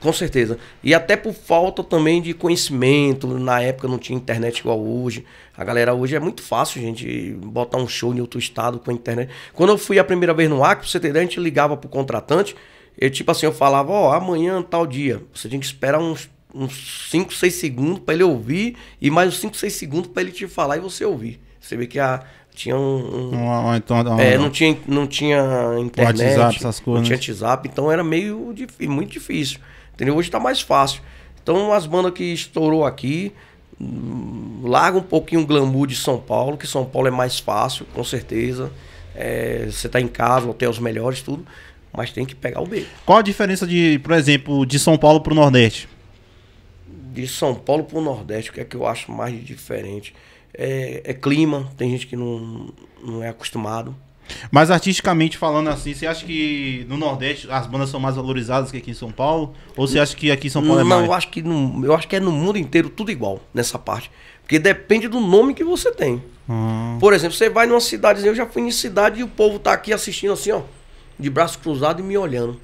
Com certeza. E até por falta também de conhecimento. Na época não tinha internet igual hoje. A galera hoje é muito fácil, gente, botar um show em outro estado com a internet. Quando eu fui a primeira vez no Acre, pra você ter ideia, a gente ligava pro contratante. Eu, tipo assim, eu falava, ó, oh, amanhã, tal dia. Você tinha que esperar uns uns 5, 6 segundos para ele ouvir e mais uns 5, 6 segundos para ele te falar e você ouvir. Você vê que a, tinha um. um uma, uma, então, uma, é, não tinha, não tinha internet. WhatsApp, essas coisas. Não tinha WhatsApp, então era meio muito difícil. Entendeu? Hoje está mais fácil. Então as bandas que estourou aqui, hum, larga um pouquinho o glamour de São Paulo, que São Paulo é mais fácil, com certeza. É, você está em casa, hotel é os melhores, tudo. Mas tem que pegar o B.
Qual a diferença de, por exemplo, de São Paulo para o Nordeste?
de São Paulo para o Nordeste, o que é que eu acho mais diferente?
É, é, clima, tem gente que não, não é acostumado. Mas artisticamente falando assim, você acha que no Nordeste as bandas são mais valorizadas que aqui em São Paulo? Ou você acha que aqui em São Paulo é não, é mais? Não, eu
acho que no, eu acho que é no mundo inteiro tudo igual nessa parte. Porque depende do nome que você tem. Hum. Por exemplo, você vai numa cidade, eu já fui em cidade e o povo tá aqui assistindo assim, ó, de braço cruzado e me olhando.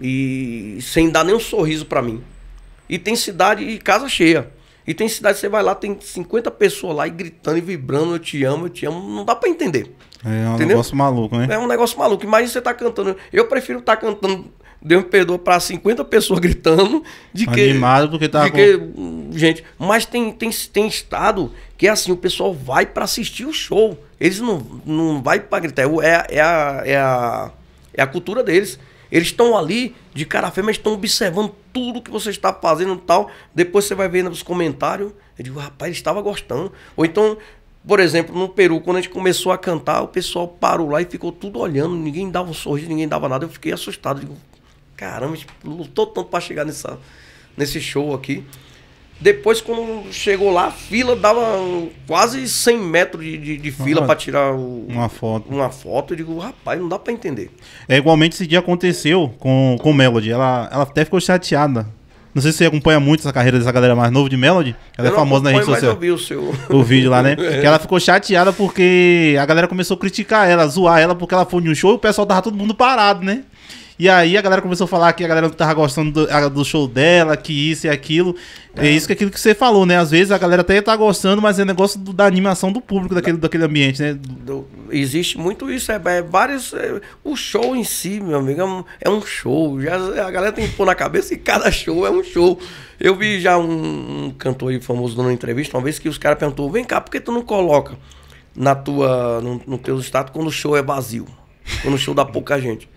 E sem dar nenhum sorriso para mim. E tem cidade e casa cheia. E tem cidade você vai lá, tem 50 pessoas lá e gritando e vibrando, eu te amo, eu te amo. Não dá para entender.
É um entendeu? negócio maluco, né? É
um negócio maluco. Imagina você tá cantando. Eu prefiro estar tá cantando, Deus me perdoa, para 50 pessoas gritando. De Animado que, porque tá. De com... que, gente, mas tem, tem, tem estado que é assim, o pessoal vai para assistir o show. Eles não, não vai para gritar. É, é, a, é, a, é a cultura deles. Eles estão ali de cara feia, mas estão observando tudo que você está fazendo e tal. Depois você vai ver nos comentários. Eu digo, rapaz, ele estava gostando. Ou então, por exemplo, no Peru, quando a gente começou a cantar, o pessoal parou lá e ficou tudo olhando. Ninguém dava um sorriso, ninguém dava nada. Eu fiquei assustado. Eu digo, caramba, lutou tanto para chegar nessa, nesse show aqui. Depois, quando chegou lá, a fila dava quase 100 metros de, de, de fila ah, para tirar o,
uma foto. Uma
foto. Eu digo, rapaz, não dá para entender.
É, igualmente, esse dia aconteceu com, com Melody. Ela, ela até ficou chateada. Não sei se você acompanha muito essa carreira dessa galera mais nova de Melody. Ela eu é famosa na rede social. eu vi o, seu... o vídeo lá, né? é. Que ela ficou chateada porque a galera começou a criticar ela, zoar ela, porque ela foi de um show e o pessoal tava todo mundo parado, né? E aí a galera começou a falar que a galera não tava gostando do, do show dela, que isso e aquilo. É. é isso que é aquilo que você falou, né? Às vezes a galera até tá gostando, mas é negócio do, da animação do público daquele, daquele ambiente, né?
Do, existe muito isso, é, é vários. É, o show em si, meu amigo, é um, é um show. Já, a galera tem que pôr na cabeça que cada show é um show. Eu vi já um, um cantor aí famoso dando uma entrevista uma vez que os caras perguntou: vem cá, por que tu não coloca na tua, no, no teu status quando o show é vazio? Quando o show dá pouca gente.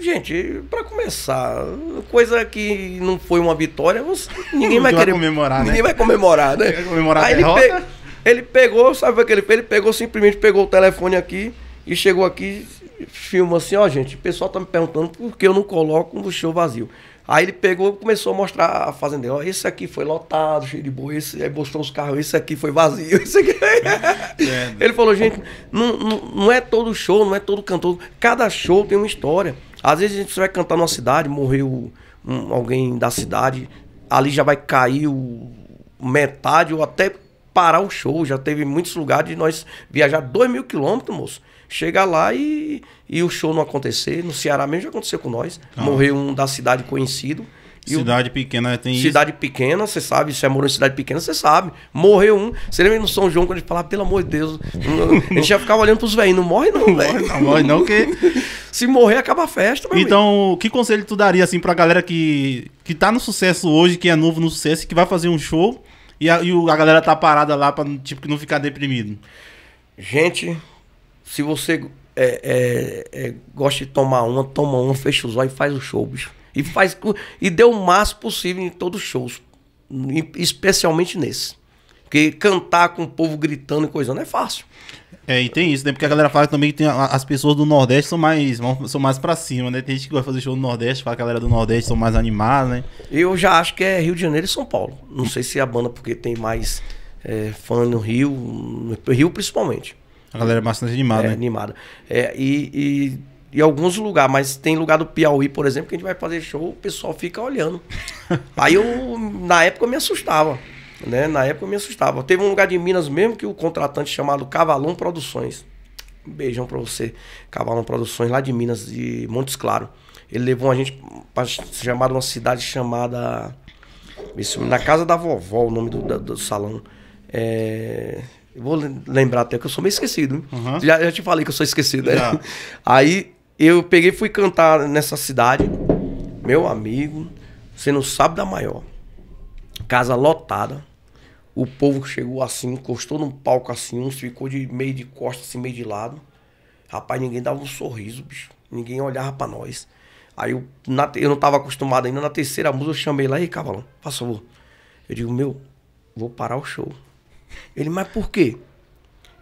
Gente, para começar, coisa que não foi uma vitória, você, ninguém vai querer né? vai comemorar, ninguém né? vai comemorar, né? Comemorar Aí ele, pe, ele pegou, sabe o que ele fez? Ele pegou simplesmente pegou o telefone aqui e chegou aqui filma assim, ó, gente, o pessoal tá me perguntando por que eu não coloco um show vazio. Aí ele pegou e começou a mostrar a fazenda. Ó, esse aqui foi lotado, cheio de boi, esse aí mostrou os carros, esse aqui foi vazio, esse aqui. É- ele falou, gente, não, não, não é todo show, não é todo cantor. Cada show tem uma história. Às vezes a gente vai cantar numa cidade, morreu um, alguém da cidade, ali já vai cair o, metade ou até parar o show. Já teve muitos lugares de nós viajar dois mil quilômetros, moço. Chegar lá e, e o show não acontecer. No Ceará mesmo já aconteceu com nós. Ah. Morreu um da cidade conhecido. cidade
o... pequena tem
Cidade isso? pequena, você sabe. se Você morou em cidade pequena, você sabe. Morreu um. Você lembra no São João quando a gente falava, pelo amor de Deus. a gente já ficava olhando pros velhos. Não morre não, velho. Não morre não, que...
Se morrer, acaba a festa, meu Então, amigo. que conselho tu daria, assim, pra galera que, que tá no sucesso hoje, que é novo no sucesso, que vai fazer um show e a, e a galera tá parada lá pra tipo, não ficar deprimido? Gente, se
você é, é, é, gosta de tomar uma, toma uma, fecha os olhos e faz o show, bicho. E, faz, e dê o máximo possível em todos os shows, especialmente nesse.
Porque cantar com o povo gritando e coisa não é fácil. É, e tem isso, né? Porque a galera fala também que tem, as pessoas do Nordeste são mais, são mais pra cima, né? Tem gente que vai fazer show no Nordeste, fala que a galera do Nordeste são mais animada, né?
Eu já acho que é Rio de Janeiro e São Paulo. Não sei se é a banda porque tem mais é, fã no Rio, no Rio principalmente. A galera é bastante animada, é, né? animada. É, e, e, e alguns lugares, mas tem lugar do Piauí, por exemplo, que a gente vai fazer show, o pessoal fica olhando. Aí eu, na época, eu me assustava. Né? Na época eu me assustava. Teve um lugar de Minas mesmo que o contratante chamado Cavalão Produções. Um beijão pra você, Cavalão Produções, lá de Minas, de Montes Claro Ele levou a gente pra chamar uma cidade chamada. Na casa da vovó, o nome do, do, do salão. É... Eu vou lembrar até que eu sou meio esquecido. Uhum. Já, já, te falei que eu sou esquecido. Né? Aí eu peguei e fui cantar nessa cidade. Meu amigo, você não sabe da maior. Casa lotada. O povo chegou assim, encostou num palco assim, uns ficou de meio de costas, assim, meio de lado. Rapaz, ninguém dava um sorriso, bicho. Ninguém olhava para nós. Aí eu, na, eu não tava acostumado ainda. Na terceira música eu chamei lá, e cavalão, passou. favor. Eu digo, meu, vou parar o show. Ele, mas por quê?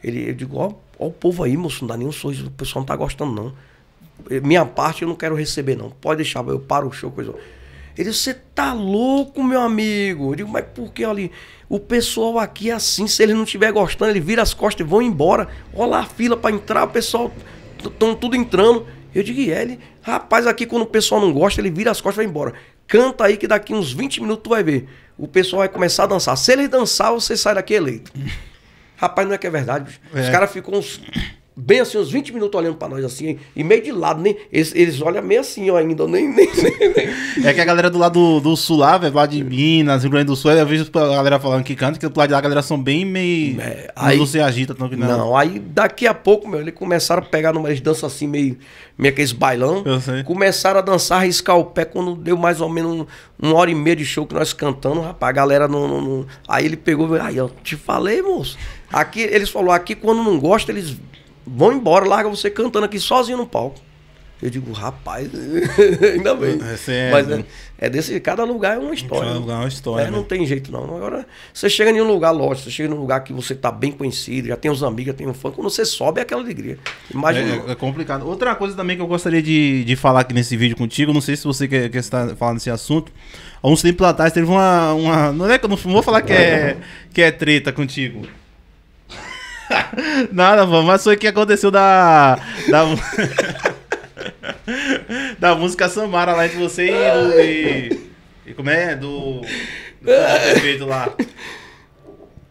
Ele, eu digo, ó, ó o povo aí, moço, não dá nenhum sorriso, o pessoal não tá gostando, não. Minha parte eu não quero receber, não. Pode deixar, eu paro o show, coisa. Ele disse, você tá louco, meu amigo? Eu digo, mas por que, olha, o pessoal aqui é assim, se ele não estiver gostando, ele vira as costas e vão embora. Olha lá a fila para entrar, o pessoal estão tudo entrando. Eu digo, e ele, rapaz, aqui quando o pessoal não gosta, ele vira as costas e vai embora. Canta aí que daqui uns 20 minutos tu vai ver. O pessoal vai começar a dançar. Se ele dançar, você sai daqui eleito. Rapaz, não é que é verdade. Bicho. Os é. caras ficam uns bem assim, uns 20 minutos olhando pra nós assim, e meio de lado, nem, eles, eles olham meio assim ó, ainda, nem, nem,
nem, É que a galera do lado do, do sul lá, velho, lá de Minas, Rio Grande do Sul, eu vejo a galera falando que canta, que do lado de lá a galera são bem meio... É, aí, não se agita tanto que não. Não, aí daqui a pouco, meu, eles começaram
a pegar numa dança assim, meio, meio aqueles bailão. Eu sei. Começaram a dançar, riscar o pé, quando deu mais ou menos um, uma hora e meia de show que nós cantando, rapaz, a galera não... não, não... Aí ele pegou, aí eu te falei, moço. Aqui, eles falou aqui quando não gosta, eles vão embora, larga você cantando aqui sozinho no palco. Eu digo, rapaz, ainda bem. É, é Mas é, é, desse, cada lugar é uma então, história. Cada né? lugar é uma história. É, né? não tem jeito não. Agora, você chega em um lugar, lógico, você chega num lugar que você tá bem conhecido, já tem os amigos, já tem um fã. Quando você sobe, é aquela alegria. Imagina. É,
é, é, complicado. Outra coisa também que eu gostaria de, de falar aqui nesse vídeo contigo, não sei se você quer, quer estar falando desse assunto. Há uns tempos atrás teve uma. uma não é que eu não vou falar que é, que é treta contigo. Nada, mano, mas foi o que aconteceu da. Da, da música Samara lá entre você e. Do, e, e como é? Do. Do prefeito lá.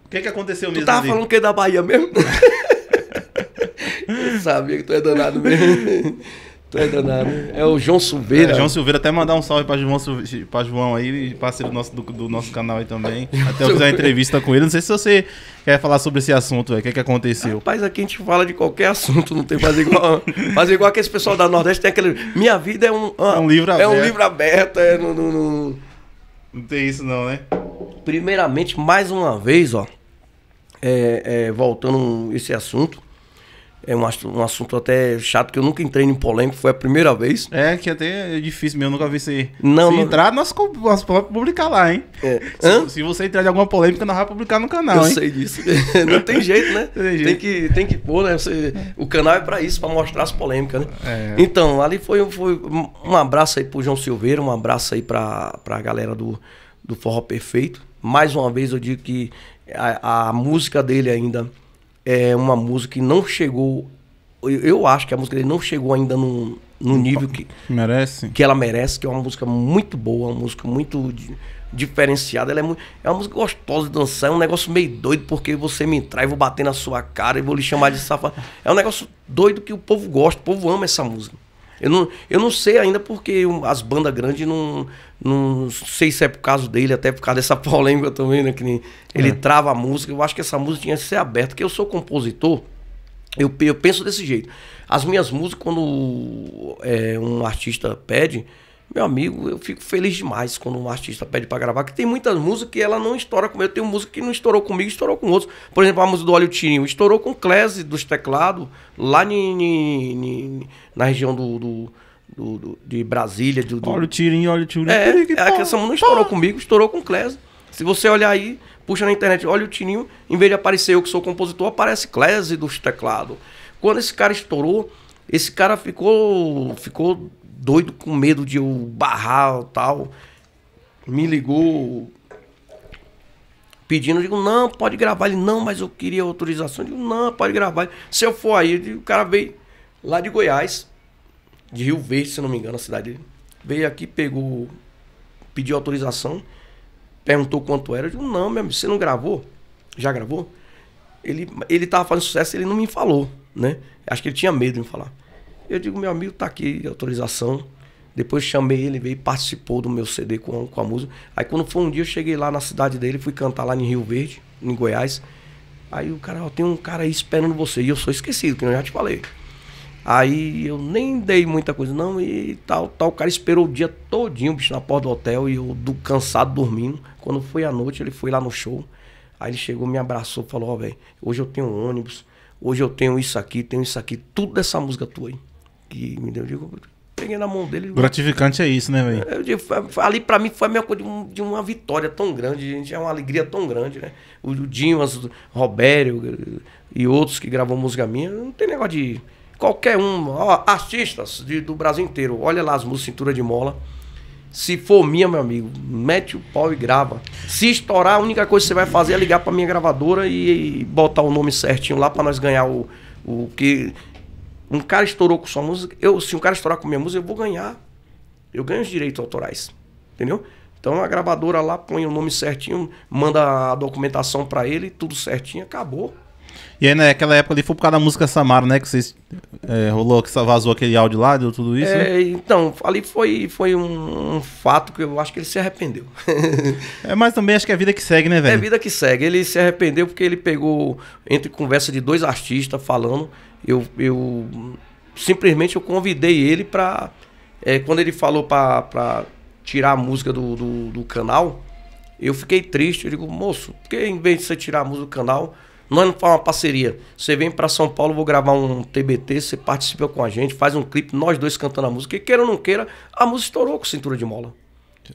O que, que aconteceu tu mesmo? Tu tava ali? falando que é da Bahia mesmo? Eu sabia
que tu é danado mesmo. Tu é danado. É o João Silveira. É, João
Silveira, até mandar um salve pra João, pra João aí, parceiro nosso, do, do nosso canal aí também. Até eu fiz uma entrevista com ele. Não sei se você quer falar sobre esse assunto, o que, é que aconteceu. Rapaz, aqui a gente fala de qualquer assunto, não tem
fazer igual. fazer igual aqueles pessoal da Nordeste, tem aquele. Minha vida é um. Ah, é um livro aberto. É um livro aberto, é no, no, no... Não tem isso não, né? Primeiramente, mais uma vez, ó. É, é, voltando esse assunto é um, um assunto até chato, que eu nunca entrei em polêmica, foi a primeira vez.
É, que até é difícil mesmo, eu nunca vi isso
não, se não... entrar,
nós, vamos publicar lá, hein? É. Se, se, você entrar de alguma polêmica, nós vamos publicar no canal, eu hein? sei disso. não tem jeito,
né? Tem, jeito. tem, que, tem que pôr, né? Você, o canal é para isso, para mostrar as polêmicas, né? É. Então, ali foi, foi um abraço aí pro João Silveira, um abraço aí pra, pra galera do, do Forró Perfeito. Mais uma vez eu digo que a, a música dele ainda é uma música que não chegou. Eu acho que a música dele não chegou ainda no, no nível que. Merece. Que ela merece, que é uma música muito boa, uma música muito diferenciada. Ela é, muito, é uma música gostosa de dançar, é um negócio meio doido, porque você me entrar e vou bater na sua cara e vou lhe chamar de safado. É um negócio doido que o povo gosta, o povo ama essa música. Eu não, eu não sei ainda porque as bandas grandes não. Não sei se é por causa dele, até por causa dessa polêmica também, né? Que ele é. trava a música. Eu acho que essa música tinha que ser aberta. Porque eu sou compositor, eu, eu penso desse jeito. As minhas músicas, quando é, um artista pede, meu amigo, eu fico feliz demais quando um artista pede para gravar, que tem muitas músicas que ela não estoura comigo. Eu tenho música que não estourou comigo, estourou com outros. Por exemplo, a música do Olho Tirinho estourou com Clese dos teclados, lá ni, ni, ni, na região do, do, do, do de Brasília. Do, Olho Tirinho, Olho Tirinho. É, é que essa música não estourou comigo, estourou com Clese. Se você olhar aí, puxa na internet, olha o Tininho, em vez de aparecer eu que sou compositor, aparece Clese dos teclados. Quando esse cara estourou, esse cara ficou, ficou doido com medo de eu barrar tal. Me ligou pedindo, eu digo, não, pode gravar. Ele, não, mas eu queria autorização. Eu digo, não, pode gravar. Se eu for aí, digo, o cara veio lá de Goiás, de Rio Verde, se não me engano, a cidade dele. Veio aqui, pegou, pediu autorização, perguntou quanto era. Eu digo, não, meu amigo, você não gravou? Já gravou? Ele, ele tava fazendo sucesso, ele não me falou, né? Acho que ele tinha medo de me falar. Eu digo, meu amigo, tá aqui, autorização. Depois chamei ele, veio e participou do meu CD com, com a música. Aí quando foi um dia, eu cheguei lá na cidade dele, fui cantar lá em Rio Verde, em Goiás. Aí o cara, ó, tem um cara aí esperando você. E eu sou esquecido, que eu já te falei. Aí eu nem dei muita coisa, não, e tal, tal. O cara esperou o dia todinho, bicho, na porta do hotel, e eu do, cansado, dormindo. Quando foi à noite, ele foi lá no show. Aí ele chegou, me abraçou, falou, ó, oh, velho, hoje eu tenho um ônibus, hoje eu tenho isso aqui, tenho isso aqui, tudo dessa
música tua aí que me deu. Eu digo,
peguei na mão dele. Gratificante
é isso, né, velho?
É, ali para mim foi meio de, um, de uma vitória tão grande, gente, é uma alegria tão grande, né? O, o Dinho, o Robério eh, e outros que gravam música minha, não tem negócio de qualquer um, ó, artistas de, do Brasil inteiro, olha lá as músicas Cintura de Mola. Se for minha, meu amigo, mete o pau e grava. Se estourar, a única coisa que você vai fazer é ligar pra minha gravadora e, e botar o nome certinho lá para nós ganhar o, o que um cara estourou com sua música, eu, se um cara estourar com minha música, eu vou ganhar. Eu ganho os direitos autorais. Entendeu? Então a gravadora lá põe o nome certinho, manda a documentação para ele, tudo certinho, acabou.
E aí né, naquela época ali foi por causa da música Samara, né? Que vocês é, rolou, que vazou aquele áudio lá, deu tudo isso? É, né?
então, ali foi, foi um, um, fato que eu acho que ele se arrependeu. é, mas também acho que é a vida que segue, né, é velho? É a vida que segue. Ele se arrependeu porque ele pegou, entre conversa de dois artistas falando, eu, eu simplesmente eu convidei ele para é, eh, quando ele falou para tirar a música do, do, do, canal, eu fiquei triste. Eu digo, moço, porque em vez de você tirar a música do canal, nós não faz uma parceria? Você vem para São Paulo, vou gravar um TBT, você participa com a gente, faz um clipe, nós dois cantando a música. E queira ou não queira, a música estourou com cintura de mola.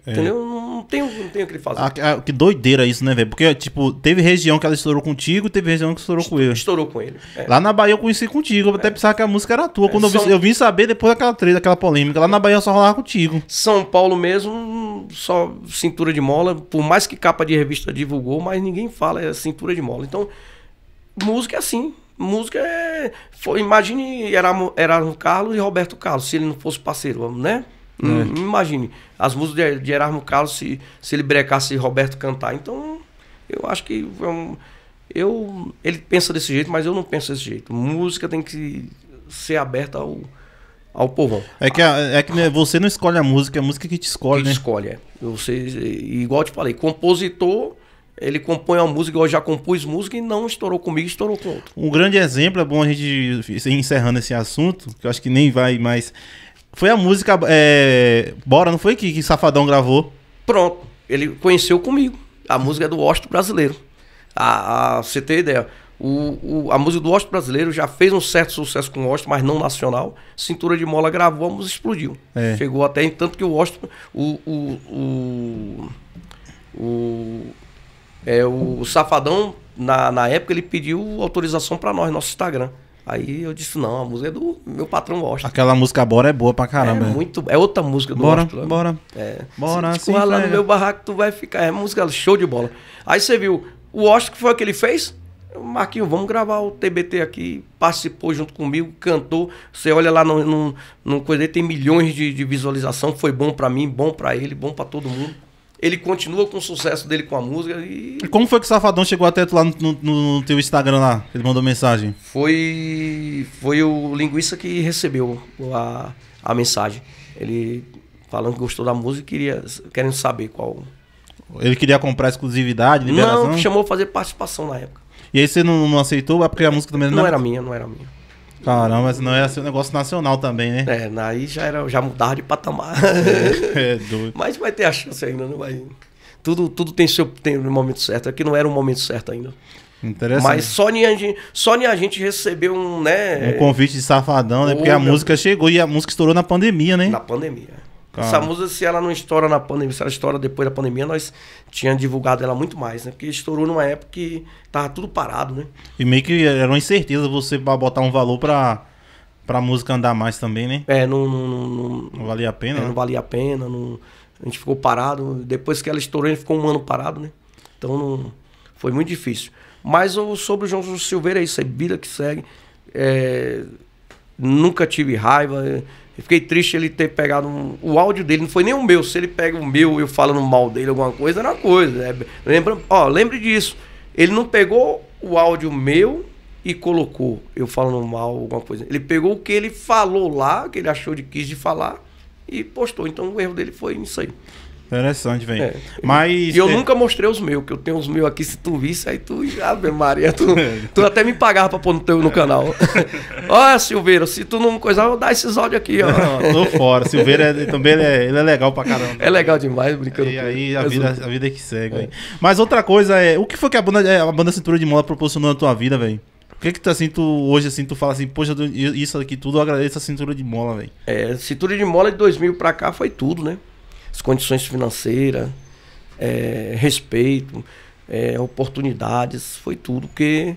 É. Entendeu? Não, tem, não tem o que ele fazer.
Ah, ah, que doideira isso, né, velho? Porque, tipo, teve região que ela estourou contigo, teve região que estourou com ele. Estourou
com ele. É. Lá
na Bahia eu conheci contigo, eu até é. pensava que a música era tua. É, Quando eu, vi, eu vim saber depois daquela treta, daquela polêmica, lá na Bahia eu só rolava contigo. São Paulo
mesmo, só cintura de mola, por mais que capa de revista divulgou, mas ninguém fala, é cintura de mola. Então, música é assim. Música é. Foi, imagine era Erasmo Carlos e Roberto Carlos, se ele não fosse parceiro, né? Né? Hum. Imagine, as músicas de Erasmo Carlos, se, se ele brecasse Roberto cantar. Então, eu acho que é um, eu, ele pensa desse jeito, mas eu não penso desse jeito. Música tem que ser aberta ao,
ao povão. É que, a, é que né, você não escolhe a música, é a música que te escolhe, que né?
escolhe, é. Você, igual eu te falei, compositor ele compõe a música, eu já compus música e não estourou comigo, estourou com outro.
Um grande exemplo, é bom a gente encerrando esse assunto, que eu acho que nem vai mais. Foi a música é, Bora, não foi que, que Safadão gravou? Pronto, ele conheceu comigo. A música é do Osto Brasileiro.
A, a, você tem ideia, o, o, a música do Osto Brasileiro já fez um certo sucesso com o Osto, mas não nacional. Cintura de Mola gravou, a música explodiu. É. Chegou até em tanto que o Osto, o, o, o, o, é, o Safadão, na, na época, ele pediu autorização para nós, nosso Instagram. Aí eu disse, não, a música é do meu patrão Washington.
Aquela música Bora é boa pra caramba. É, é. muito, é outra música do bora, Washington. Né? Bora, é. bora. Se tu lá no meu
barraco, tu vai ficar. É música show de bola. Aí você viu, o Washington que foi o que ele fez? Marquinhos, vamos gravar o TBT aqui. Participou junto comigo, cantou. Você olha lá no, no, no coisa dele, tem milhões de, de visualização. Foi bom para mim, bom para ele, bom para todo mundo. Ele continua com o sucesso dele com a música e. e
como foi que o Safadão chegou até tu lá no, no, no teu Instagram lá? Ele mandou mensagem?
Foi. Foi o Linguiça que recebeu a, a mensagem. Ele falando que gostou da música e queria,
querendo saber qual. Ele queria comprar exclusividade, liberação? Não,
chamou pra fazer participação
na época. E aí você não, não aceitou? É porque a música também não, não era minha, não era minha. Caramba, senão é ia ser um assim, negócio nacional também, né? É, né, aí já, era, já mudava de patamar. É, é doido. Mas
vai ter a chance ainda, não vai. Tudo, tudo tem seu tem um momento certo. Aqui não era o um momento certo ainda.
Interessante. Mas só
nem a gente, só nem a gente recebeu um, né? Um convite
de safadão, né? Porque a música chegou e a música estourou na pandemia, né? Na pandemia. Essa
música, se ela não estoura na pandemia, se ela estoura depois da pandemia, nós tínhamos divulgado ela muito mais, né? Porque estourou numa época que
tava tudo parado, né? E meio que era uma incerteza você botar um valor pra, pra música andar mais também, né? É, não. Não, não, não valia a pena? É, né? Não valia a pena, não, a
gente ficou parado. Depois que ela estourou, a gente ficou um ano parado, né? Então não, foi muito difícil. Mas o, sobre o João Silveira é isso, é vida que segue. É, nunca tive raiva. É, eu fiquei triste ele ter pegado um, o áudio dele, não foi nem o meu. Se ele pega o meu e eu falando mal dele, alguma coisa, era uma coisa. Né? lembra, ó, lembre disso. Ele não pegou o áudio meu e colocou eu falando mal, alguma coisa. Ele pegou o que ele falou lá, que ele achou de quis de falar, e postou. Então o erro dele foi nisso aí.
Interessante, velho. É. Mas. E eu é... nunca
mostrei os meus, que eu tenho os meus aqui, se tu visse, aí tu. Ave Maria, tu, tu até me pagava pra pôr no, teu, no canal. Olha, Silveira, se tu não coisar, eu vou dar esses áudios aqui, ó. Não, tô fora. Silveira é, também ele é, ele é,
legal pra caramba. É legal demais, brincando. E aí a vida, a vida é que segue, é. Mas outra coisa é. O que foi que a banda, é, a banda Cintura de Mola proporcionou na tua vida, velho? O que que tu, assim, tu, hoje, assim, tu fala assim, poxa, isso aqui tudo, eu agradeço a Cintura de Mola, velho?
É, Cintura de Mola de 2000 pra cá foi tudo, né? as condições financeiras, é, respeito, é, oportunidades, foi tudo, porque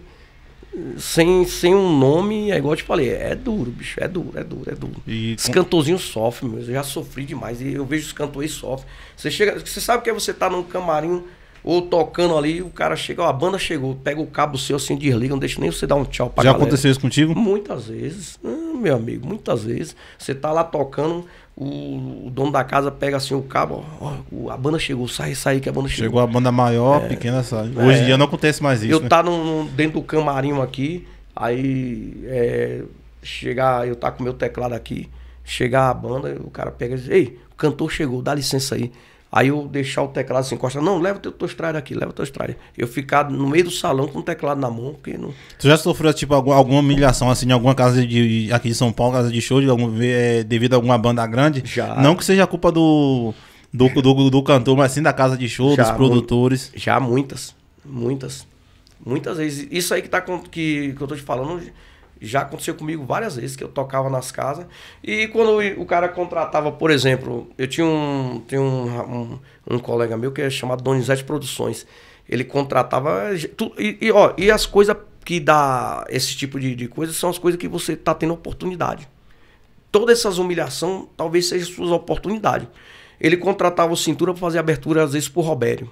sem, sem um nome, é igual eu te falei, é duro, bicho, é duro, é duro, é duro. E... Os cantorzinhos sofrem, meu, eu já sofri demais, e eu vejo os cantores sofrem. Você chega, você sabe que você tá num camarim ou tocando ali, o cara chega, ó, a banda chegou, pega o cabo seu assim, desliga, não deixa nem você dar um tchau pra Já galera. aconteceu isso contigo? Muitas vezes, ah, meu amigo, muitas vezes. Você tá lá tocando, o, o dono da casa pega assim o cabo, ó,
ó, a banda chegou, sai, sai que a banda chegou. Chegou a banda maior, é, pequena sai. Hoje em é, dia não acontece mais isso. Eu né?
tá num, dentro do camarim aqui, aí é, chegar, eu tá com meu teclado aqui, chegar a banda, o cara pega e diz, ei, o cantor chegou, dá licença aí. Aí eu deixar o teclado se assim, encosta, não, leva teu tostralho aqui, leva teu tostralho. Eu ficar no meio do salão com o teclado na mão, porque não.
Tu já sofreu, tipo, alguma, humilhação, assim, em alguma casa de, aqui de São Paulo, casa de show, de algum, é, devido a alguma banda grande? Já. Não que seja a culpa do, do, do, do cantor, mas sim da casa de show, já, dos produtores. Já muitas, muitas.
Muitas vezes. Isso aí que, tá, que, que eu tô te falando já aconteceu comigo várias vezes que eu tocava nas casas. E quando o cara contratava, por exemplo, eu tinha um, tinha um, um, um colega meu que é chamado Donizete Produções. Ele contratava. Eh, e, e, ó, e as coisas que dá esse tipo de, de coisa são as coisas que você tá tendo oportunidade. Todas essas humilhações talvez sejam suas oportunidades. Ele contratava o cintura para fazer abertura, às vezes, o Robério.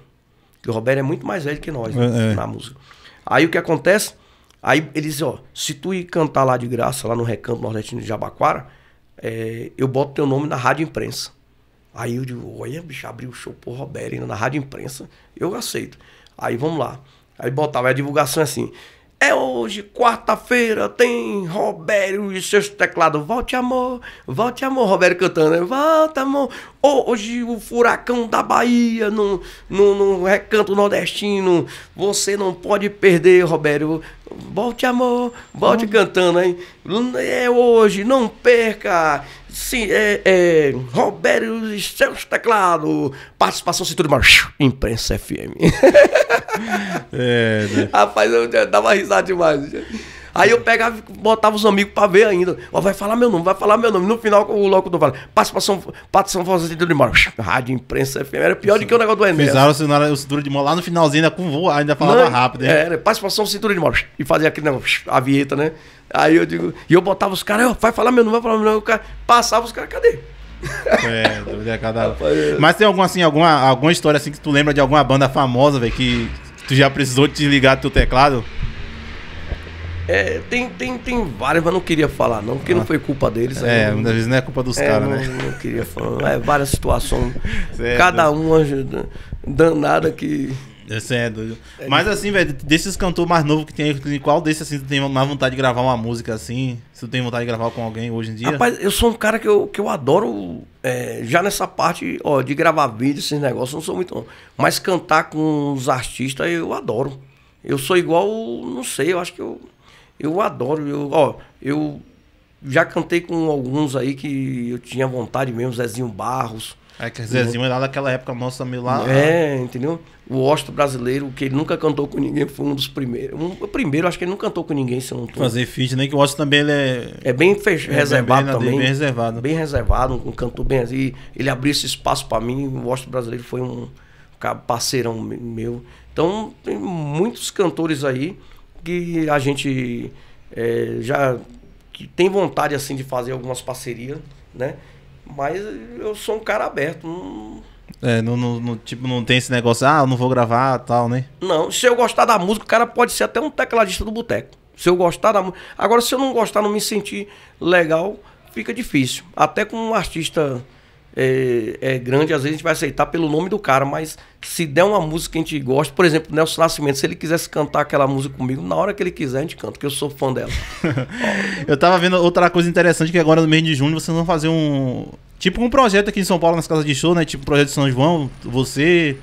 Porque o Robério é muito mais velho que nós é, né, é. na música. Aí o que acontece? Aí eles, ó, se tu ir cantar lá de graça, lá no Recanto Nordestino de Jabaquara, é, eu boto teu nome na rádio imprensa. Aí eu digo, olha, bicho, abriu o show pro Roberto na rádio imprensa, eu aceito. Aí vamos lá. Aí botava, a divulgação é assim, é hoje, quarta-feira, tem Robério e seus teclados. Volte, amor, volte, amor, Robério cantando. Né? Volta, amor. Hoje o furacão da Bahia, no, no, no recanto nordestino. Você não pode perder, Robério. Volte, amor, volte hum. cantando, hein? É hoje, não perca sim, é, é, Roberto e seus teclados, participação cintura de imprensa FM. é, né? Rapaz, eu dava risada demais. Aí eu pegava botava os amigos pra ver ainda. Ó, vai falar meu nome, vai falar meu nome. No final o do Vale, participação, participação cintura de mora. Rádio, imprensa, FM, era pior do que o negócio do Enem.
Fizeram o cintura de mora lá no finalzinho ainda né, com voo, ainda falava Não, rápido. Hein? Era,
participação, cintura de mora. E fazia aquele negócio, a vinheta, né? Aí eu digo, e eu botava os caras, vai falar meu nome, vai falar meu nome. O cara, passava os caras, cadê?
É, dúvida é cada. É. Mas tem alguma, assim, alguma, alguma história assim que tu lembra de alguma banda famosa, velho, que tu já precisou desligar do teu teclado?
É, tem, tem, tem várias, mas não queria falar, não, porque ah. não foi culpa deles. É, muitas vezes não é culpa dos é, caras, né? Não queria falar. É, várias situações. Certo. É Cada
um danada que. é doido. É mas assim, velho, desses cantores mais novos que tem aí, qual desses assim tu tem mais vontade de gravar uma música assim? Se tu tem vontade de gravar com alguém hoje em dia? Rapaz,
eu sou um cara que eu, que eu adoro. É, já nessa parte, ó, de gravar vídeo, esses negócios, não sou muito. Mas cantar com os artistas eu adoro. Eu sou igual, não sei, eu acho que eu. Eu adoro, eu, ó, eu já cantei com alguns aí que eu tinha vontade mesmo, Zezinho Barros. É que Zezinho era é daquela
época nossa meio lá. É,
entendeu? O Osto brasileiro, que ele nunca cantou com ninguém, foi um dos primeiros. Um, o
primeiro, acho que ele não cantou com ninguém, se não tô. Fazer feat, nem né? que o Osto também ele é. É bem fech... é reservado bem, também. Bem
reservado. Bem reservado, um cantor bem assim. Ele abriu esse espaço para mim. O Osto brasileiro foi um parceirão meu. Então, tem muitos cantores aí que a gente é, já tem vontade assim de fazer algumas parcerias, né? Mas eu sou um cara aberto. Não...
É, no, no, no, tipo, não tem esse negócio, ah, eu não vou gravar tal, né?
Não, se eu gostar da música, o cara pode ser até um tecladista do boteco. Se eu gostar da música. Agora, se eu não gostar, não me sentir legal, fica difícil. Até com um artista é, é, grande, às vezes a gente vai aceitar pelo nome do cara, mas se der uma música que a gente gosta, por exemplo, Nelson Nascimento, se ele quisesse cantar aquela
música comigo, na hora que ele quiser a gente canta, porque eu sou fã dela. eu tava vendo outra coisa interessante que agora no mês de junho vocês vão fazer um. Tipo um projeto aqui em São Paulo, nas casas de show, né? Tipo um projeto de São João, você,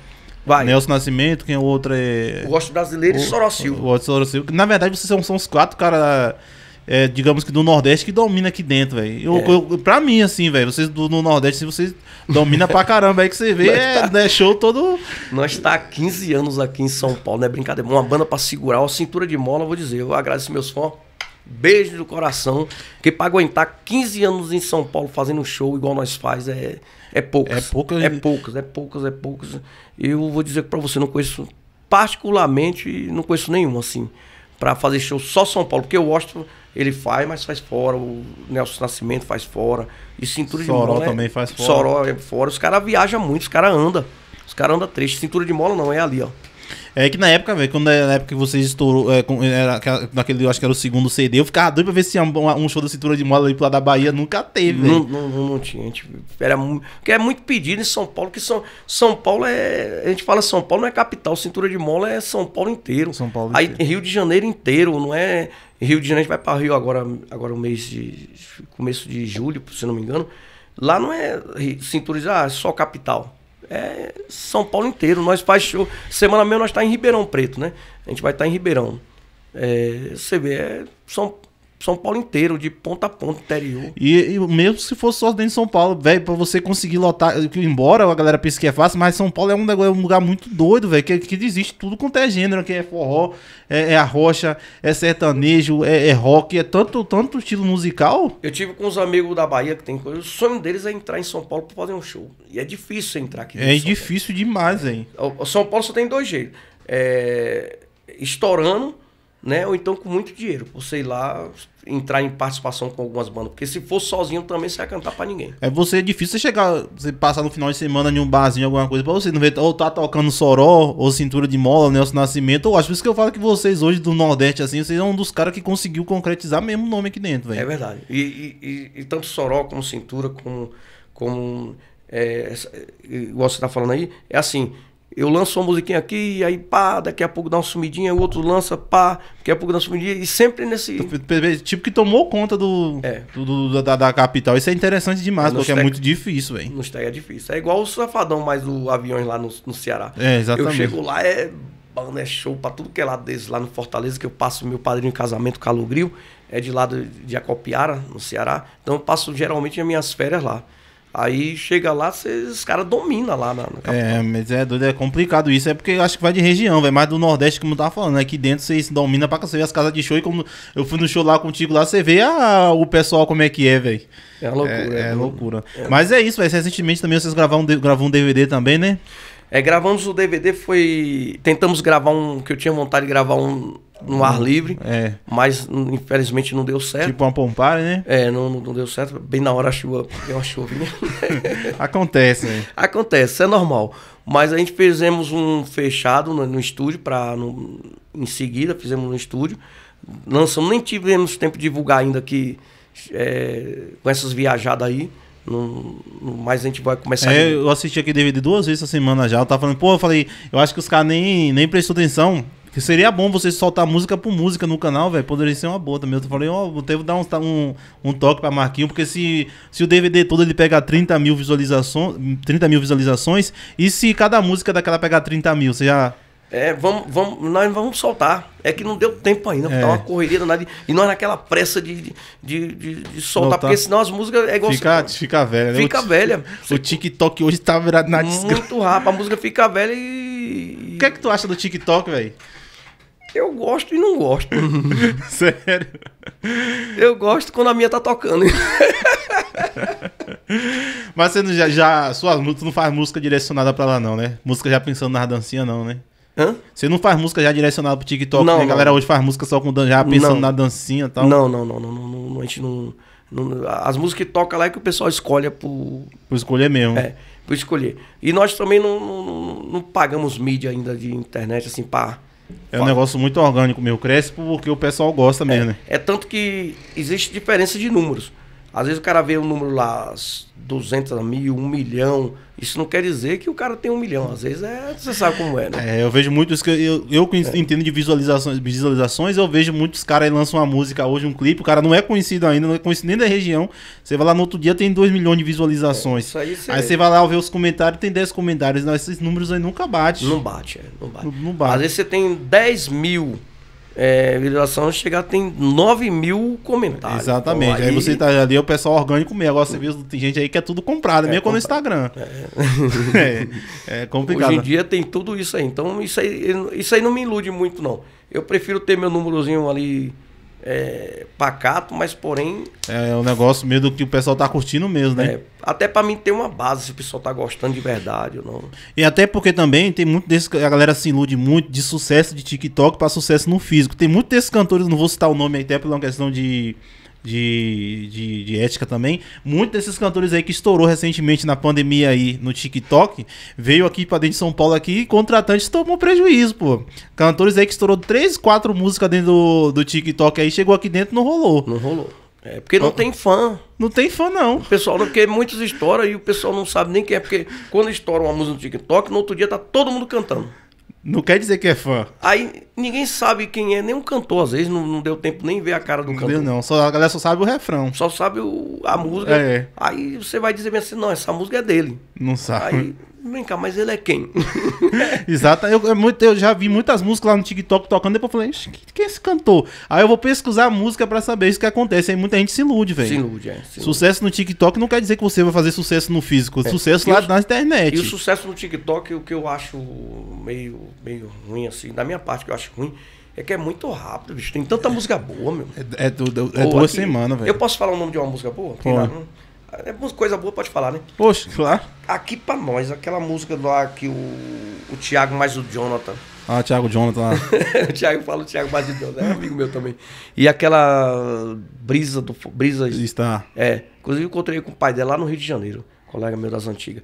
Vai. Nelson Nascimento, quem é o outro é. O Gosto Brasileiro o, e Sorocil. O Gosto Sorocil. Na verdade, vocês são, são os quatro caras é, digamos que do Nordeste que domina aqui dentro, velho. É. Pra mim, assim, velho, vocês do nordeste, Nordeste, assim, vocês dominam pra caramba, aí que você vê, é, tá... Né, show todo. Nós tá há 15 anos aqui em São Paulo, não é brincadeira. Uma banda pra segurar,
uma cintura de mola, eu vou dizer. Eu agradeço meus fãs. Beijo do coração. Porque pra aguentar 15 anos em São Paulo fazendo um show igual nós faz é, é poucos. É poucos, é né? poucos, é poucos, é poucos. Eu vou dizer pra você, não conheço, particularmente, não conheço nenhum, assim, pra fazer show só São Paulo, porque eu gosto ele faz, mas faz fora. O Nelson Nascimento faz fora. E cintura Soró de mola. Soró é também é, faz fora. Soró é fora. Os caras viajam muito, os caras
andam. Os caras andam trecho. Cintura de mola não, é ali, ó. É que na época, velho, quando é na época que vocês estourou, é, com, era, naquele, eu acho que era o segundo CD, eu ficava doido pra ver se tinha um, um show da cintura de Mola ali pro lado da Bahia, nunca teve, velho.
Não, não, não, tinha, gente, era porque é muito pedido em São Paulo, que São, São Paulo é, a gente fala São Paulo não é capital, cintura de mola é São Paulo inteiro. São Paulo Aí inteiro. Rio de Janeiro inteiro, não é Rio de Janeiro, a gente vai para Rio agora, agora o mês de começo de julho, se não me engano. Lá não é cinturizar ah, só capital é São Paulo inteiro. Nós faz show. Semana mesmo nós tá em Ribeirão Preto, né? A gente vai estar tá em Ribeirão. É, você vê, é, são, são Paulo inteiro, de ponta a ponta, interior.
E, e mesmo se fosse só dentro de São Paulo, velho, pra você conseguir lotar, embora a galera pense que é fácil, mas São Paulo é um, é um lugar muito doido, velho, que, que existe tudo quanto é gênero, que é forró, é, é a rocha, é sertanejo, é, é, rock, é tanto, tanto estilo musical. Eu tive com uns
amigos da Bahia que tem coisa, o sonho deles é entrar em São Paulo pra fazer um show. E é difícil entrar aqui. É
difícil demais, hein.
São Paulo só tem dois jeitos. É, estourando né? Ou então com muito dinheiro, por sei lá, entrar em participação com algumas bandas. Porque se for sozinho também você vai cantar pra ninguém.
É você é difícil você chegar, você passar no final de semana em um barzinho, alguma coisa, pra você não ver, ou tá tocando soró, ou cintura de mola, Nelson Nascimento. Eu acho por isso que eu falo que vocês hoje do Nordeste, assim, vocês são um dos caras que conseguiu concretizar mesmo o nome aqui dentro, velho. É verdade.
E, e, e, e, tanto soró como cintura, como. como é, igual você tá falando aí, é assim, eu lanço uma musiquinha aqui, aí pá, daqui a pouco dá uma sumidinha, o outro lança, pá, daqui a pouco dá uma sumidinha, e sempre nesse.
Tipo que tomou conta do, é. do, do da, da, capital. Isso é interessante demais, é, porque tec... é muito
difícil, velho. Nos tag é difícil. É igual o Safadão, mais o aviões lá no, no Ceará. É, exatamente. Eu chego lá, é é show pra tudo que é lado deles lá no Fortaleza, que eu passo meu padrinho em casamento, Calogril, é de lado de Acopiara, no Ceará. Então eu passo geralmente as minhas férias lá. Aí chega lá, cês, os caras dominam lá na,
na É, mas é doido, é complicado isso. É porque eu acho que vai de região, vai mais do Nordeste, como eu tava falando. Né, aqui dentro vocês dominam pra você ver as casas de show. E como eu fui no show lá contigo lá, você vê a, ah, o pessoal como é que é, velho. É loucura. É, é, é loucura. É. Mas é isso, velho. Recentemente também vocês gravaram, um, gravaram um DVD também, né?
É, gravamos o DVD, foi. Tentamos gravar um. Que eu tinha vontade de gravar um no ar livre. É. Mas infelizmente não deu certo. Tipo uma pompada, né? É, não, não, deu certo. Bem na hora a chuva deu uma chuvinha. Né? Acontece, né? Acontece, é normal. Mas a gente fizemos um fechado no, no estúdio para em seguida fizemos no estúdio. Lançamos, nem tivemos tempo de divulgar ainda que é,
com essas viajadas aí no mas a gente vai começar. É, a... eu assisti aqui DVD duas vezes essa semana já. Eu tava falando, pô, eu falei, eu acho que os caras nem, nem prestou atenção. Que seria bom você soltar música por música no canal, velho. Poderia ser uma boa também. Eu falei, ó, oh, devo dar um, um, um, toque pra Marquinho, porque se, se o DVD todo ele pega 30 mil visualizações. 30 mil visualizações, e se cada música daquela pegar 30 mil, você já.
É, vamos, vamos, nós vamos soltar. É que não deu tempo ainda, tá é. tá uma correria nada E nós naquela pressa de, de, de, de soltar, Notar. porque senão as músicas é igual. Fica, você,
fica velha, né? Fica o velha. O TikTok hoje tá virado na desgraça. Muito
rápido, a música fica velha e. O que é que tu acha do TikTok, velho? Eu gosto
e não gosto. Sério? Eu gosto quando a minha tá tocando. Mas você não, já, já suas músicas não faz música direcionada para lá não, né? Música já pensando nas dancinhas não, né? Hã? Você não faz música já direcionada pro TikTok, né? não, né? A galera hoje faz música só com dan... já pensando não. na dancinha e tal. Não, não,
não, não, não, não, a gente não, não, As músicas que toca lá é que o pessoal escolhe por.
Por escolher mesmo. É,
por escolher. E nós também não, não, não pagamos mídia ainda de internet, assim, pá. É um
negócio muito orgânico meu. Cresce porque o pessoal gosta mesmo, é, né?
É tanto que existe diferença de números. Às vezes o cara vê um número lá, 200 mil, 1 um milhão. Isso não quer dizer que o cara tem um milhão. Às vezes é,
você sabe como é, né? É, eu vejo muito isso que eu, eu é. entendo de visualizações, visualizações, eu vejo muitos caras lançam uma música hoje, um clipe, o cara não é conhecido ainda, não é conhecido nem da região. Você vai lá no outro dia tem 2 milhões de visualizações. É, aí, você... aí você vai lá ver os comentários, tem 10 comentários. Não, esses números aí nunca batem. Não bate, é, não bate. Não, não bate. Às vezes você tem 10 mil
é, visualização chegar tem 9 mil comentários. Exatamente. Então, aí... aí... você
tá ali, o pessoal orgânico mesmo. Agora você viu, tem gente aí que é tudo comprado, é mesmo quando no Instagram. É. é. é, complicado. Hoje em
dia tem tudo isso aí. Então isso aí, isso aí não me ilude muito, não. Eu prefiro ter meu númerozinho ali é, pacato, mas porém.
É, é um negócio meio do que o pessoal tá curtindo mesmo, né? É,
até para mim ter uma base se o pessoal tá gostando de verdade ou não.
E até porque também tem muito desse. A galera se ilude muito de sucesso de TikTok para sucesso no físico. Tem muito desses cantores, não vou citar o nome até por uma questão de de, de, de, ética também. Muitos desses cantores aí que estourou recentemente na pandemia aí no TikTok, veio aqui pra dentro de São Paulo aqui e tomou prejuízo, pô. Cantores aí que estourou três quatro músicas dentro do, do TikTok aí, chegou aqui dentro não rolou. Não rolou. É, porque não tem fã.
Não tem fã, não. O pessoal, porque muitos estouram e o pessoal não sabe nem quem é. Porque quando estoura uma música no TikTok, no outro dia tá todo mundo cantando.
Não quer dizer que é fã.
Aí ninguém sabe quem é, nem o cantor, às vezes não, não deu tempo nem ver a cara do não cantor. Deu, não,
só, a galera só sabe o refrão.
Só sabe o, a música. É. Aí você vai dizer assim, não, essa música é dele.
Não sabe. Aí Vem cá, mas ele é quem? Exato. Eu, é eu, já vi muitas músicas lá no TikTok tocando, depois eu falei, quem que é esse cantor? Aí eu vou pesquisar a música para saber isso que acontece. Aí muita gente se ilude, velho. Se ilude, é. Se sucesso ilude. no TikTok não quer dizer que você vai fazer sucesso no físico, é. sucesso e lá o, na internet. E o
sucesso no TikTok, o que eu acho meio, meio ruim, assim, da minha parte que eu acho ruim, é que é muito rápido, bicho. Tem tanta é. música boa, meu. É, é, do, é duas semanas, velho. Eu posso falar o nome de uma música boa? Tem é coisa boa, pode falar, né? Poxa, claro. Aqui pra nós, aquela música lá que o, o Thiago mais o Jonathan.
Ah, Thiago Jonathan.
o Thiago fala o Thiago mais o Jonathan, é amigo meu também. E aquela brisa do. Brisa. Está. É. Inclusive encontrei com o pai dela lá no Rio de Janeiro, colega meu das antigas.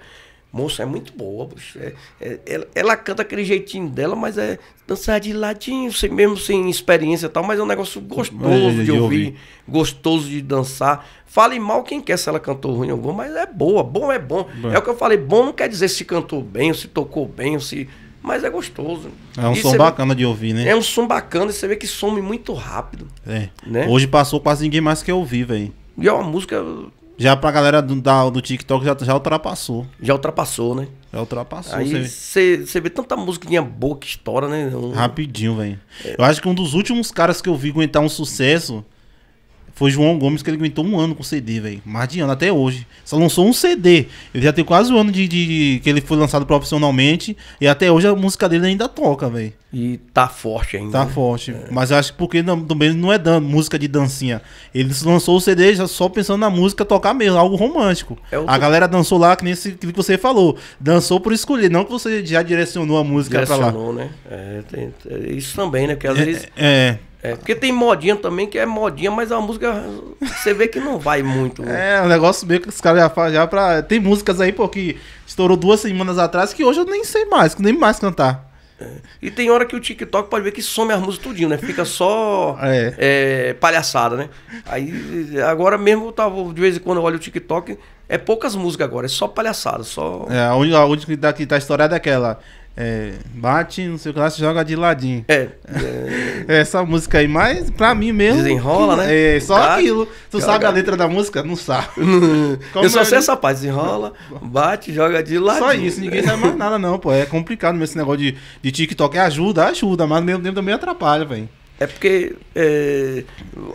Moça, é muito boa, bicho. É, é, ela, ela, canta aquele jeitinho dela, mas é dançar de ladinho, sem, mesmo sem experiência e tal, mas é um negócio gostoso é de, de, ouvir, ouvir, gostoso de dançar. Fale mal quem quer se ela cantou ruim ou bom, mas é boa, bom é bom. bom. É o que eu falei, bom não quer dizer se cantou bem, ou se tocou bem, ou se. Mas é gostoso. É um e som bacana vê, de ouvir, né? É um som bacana e você vê que some muito rápido. É. Né? Hoje
passou quase ninguém mais que eu ouvi, velho.
E é uma música
já pra galera do, da, do TikTok já, já ultrapassou. Já ultrapassou, né? Já ultrapassou. Aí
você vê tanta musiquinha boa que estoura, né? Um... Rapidinho,
velho. É. Eu acho que um dos últimos caras que eu vi aguentar um sucesso foi João Gomes que ele aguentou um ano com CD, velho. Mais de ano, até hoje. Só lançou um CD. Ele já tem quase um ano de, de que ele foi lançado profissionalmente. E até hoje a música dele ainda toca, velho. E
tá forte ainda. Tá né? forte.
É. Mas acho que porque não, também não é dan música de dancinha. Ele lançou o CD já só pensando na música tocar mesmo, algo romântico. É A galera dançou lá, que nem esse, que você falou. Dançou por escolher, não que você já direcionou a música direcionou, pra lá.
Direcionou, né? É, tem, é, isso também, né? Porque às é, vezes. É. É, porque tem modinha também, que é modinha, mas a música você vê que não vai muito.
Né? É, um negócio meio que os caras já fazem já pra. Tem músicas aí, pô, que estourou duas semanas atrás que hoje eu nem sei mais, nem mais cantar.
É. E tem hora que o TikTok pode ver que some as músicas tudinho, né? Fica só é. É, palhaçada, né? Aí agora mesmo eu tava, de vez em quando eu olho o TikTok, é poucas músicas agora, é só palhaçada, só.
É, a única, a única que, tá, que tá estourada é aquela. É, bate, não sei o que lá, se joga de ladinho. É, é. Essa música aí, mas pra mim mesmo. Desenrola, que, né? É, só bate, aquilo. Tu joga. sabe a letra da música? Não sabe. Como eu só é, sei né? essa parte. Desenrola, bate, joga de ladinho. Só isso, ninguém sabe mais nada, não, pô. É complicado mesmo esse negócio de, de TikTok. É ajuda, ajuda, mas mesmo tempo também atrapalha, velho.
É porque é,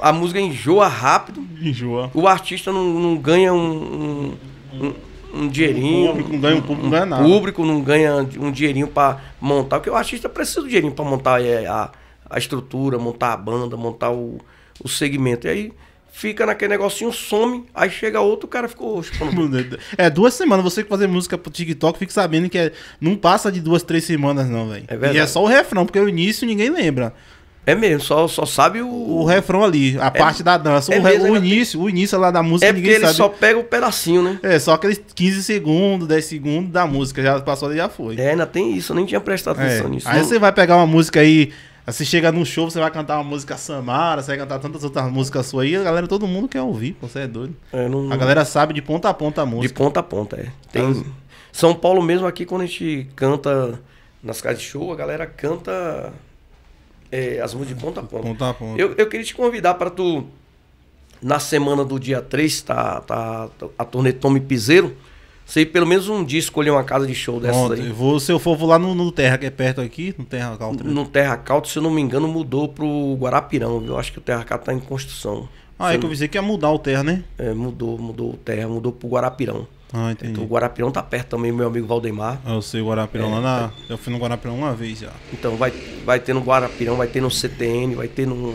a música enjoa rápido. Enjoa. O artista não, não ganha um, um, um um dinheirinho. O público não ganha, um público não ganha nada. O público não ganha um dinheirinho para montar, porque o artista precisa do dinheirinho para montar é, a, a estrutura, montar a banda, montar o, o segmento. E aí fica naquele negocinho, some, aí chega
outro, o cara ficou. é, duas semanas. Você que fazer música pro TikTok, fica sabendo que é, não passa de duas, três semanas, não, velho. É E é só o refrão, porque o início ninguém lembra. É mesmo, só, só sabe o. O refrão ali, a é, parte da dança. É o, mesmo, é o início, tem... o início lá da música. É porque ele sabe. só pega o um pedacinho, né? É, só aqueles 15 segundos, 10 segundos da música. Já passou e já foi. É, ainda tem isso, eu nem tinha prestado é, atenção nisso. Aí não... você vai pegar uma música aí. Você chega num show, você vai cantar uma música Samara, você vai cantar tantas outras músicas suas aí, a galera, todo mundo quer ouvir, você é doido. É, não... A galera sabe de ponta a ponta a música. De ponta a ponta, é. Tem. São Paulo mesmo aqui, quando a gente
canta nas casas de show, a galera canta é, as ruas de ponta a
ponta. ponta, a ponta. Eu,
eu queria te convidar para tu, na semana do dia 3, tá, tá, tá, a turnê Tome Piseiro, sei pelo menos um dia escolher uma casa de show dessa aí.
se eu for, vou lá no, no, Terra, que é perto aqui, no Terra Caldo. No Terra Caldo, se eu não me engano, mudou pro
Guarapirão, viu? Eu acho que o Terra Caldo tá em construção. Ah, é que eu pensei que ia mudar o Terra, né? É, mudou, mudou o Terra, mudou pro Guarapirão. Ah, é, entendi. Então o Guarapirão tá perto também, meu amigo Valdemar.
Eu sei, o Guarapirão é, lá na.
É. Eu fui no Guarapirão uma vez já. Então vai, vai ter no Guarapirão, vai ter no CTN, vai ter no.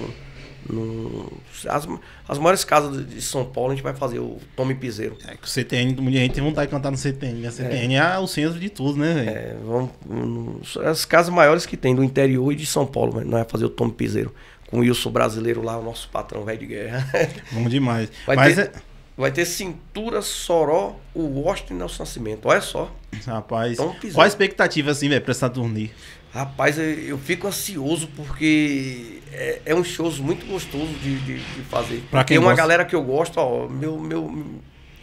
no as, as maiores casas de São Paulo a gente vai fazer o
Tome Piseiro. É que o CTN, muita gente tem vontade de cantar no CTN. A né? CTN é,
é o centro de tudo, né, velho? É, vamos. As casas maiores que tem do interior e de São Paulo, mas não é fazer o Tome Piseiro. Com o Wilson brasileiro lá, o nosso patrão velho de guerra.
Bom demais. Vai mas ter... é... Vai ter
cintura, soró, o washington Nelson Nascimento. Olha só. Rapaz, qual a
expectativa assim, velho, pra Saturnir?
Rapaz, eu fico ansioso porque é, é um show muito gostoso de, de, de fazer. Pra quem Tem uma gosta. galera que eu gosto, ó, meu, meu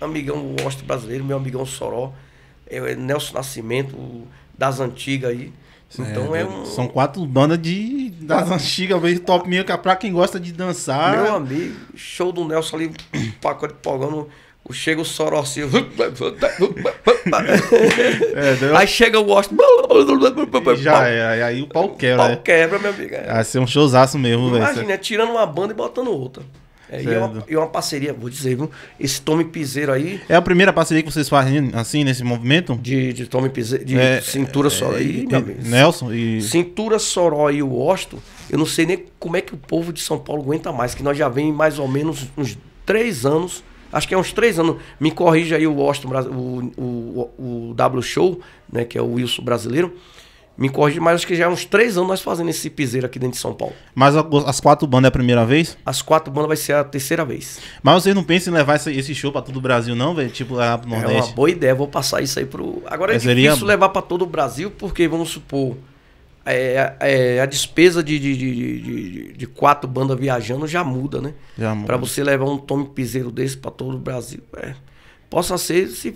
amigão washington brasileiro, meu amigão Soró, é, Nelson Nascimento, das antigas aí. É, então é, é um... São
quatro bandas de, das antigas, mesmo top meio que é pra quem gosta de dançar.
Meu amigo, show do Nelson ali, pacote pogando. Chega o Sorossi. é,
aí chega o Washington.
Já é, aí o pau quebra. O pau né? quebra, é.
Vai ser um showzaço mesmo, velho. Imagina,
é tirando uma banda e botando outra. É, e, é uma, e é uma parceria, vou dizer, viu? Esse Tommy Piseiro aí.
É a primeira parceria que vocês fazem assim nesse movimento? De, de Tommy Piseiro, de é, Cintura é, Soró. E, Nelson e.
Cintura Soró e o
Washington, eu não sei nem como é
que o povo de São Paulo aguenta mais, que nós já vem mais ou menos uns três anos. Acho que é uns três anos. Me corrija aí o Washington, o, o, o W Show, né? Que é o Wilson brasileiro me corrija, mas acho que já há é uns três anos nós fazendo esse piseiro aqui dentro de São Paulo. Mas
as quatro bandas é a primeira vez? As quatro bandas vai ser a terceira vez. Mas vocês não pensam em levar esse show pra todo o Brasil, não, velho? Tipo, lá pro é Nordeste? É uma boa ideia, vou passar isso aí pro. Agora é seria... levar pra todo o
Brasil, porque, vamos supor, é, é, a despesa de, de, de, de, de quatro bandas viajando já muda, né? Já muda. Pra você levar um tom Piseiro desse pra todo o Brasil. É. Possa ser se.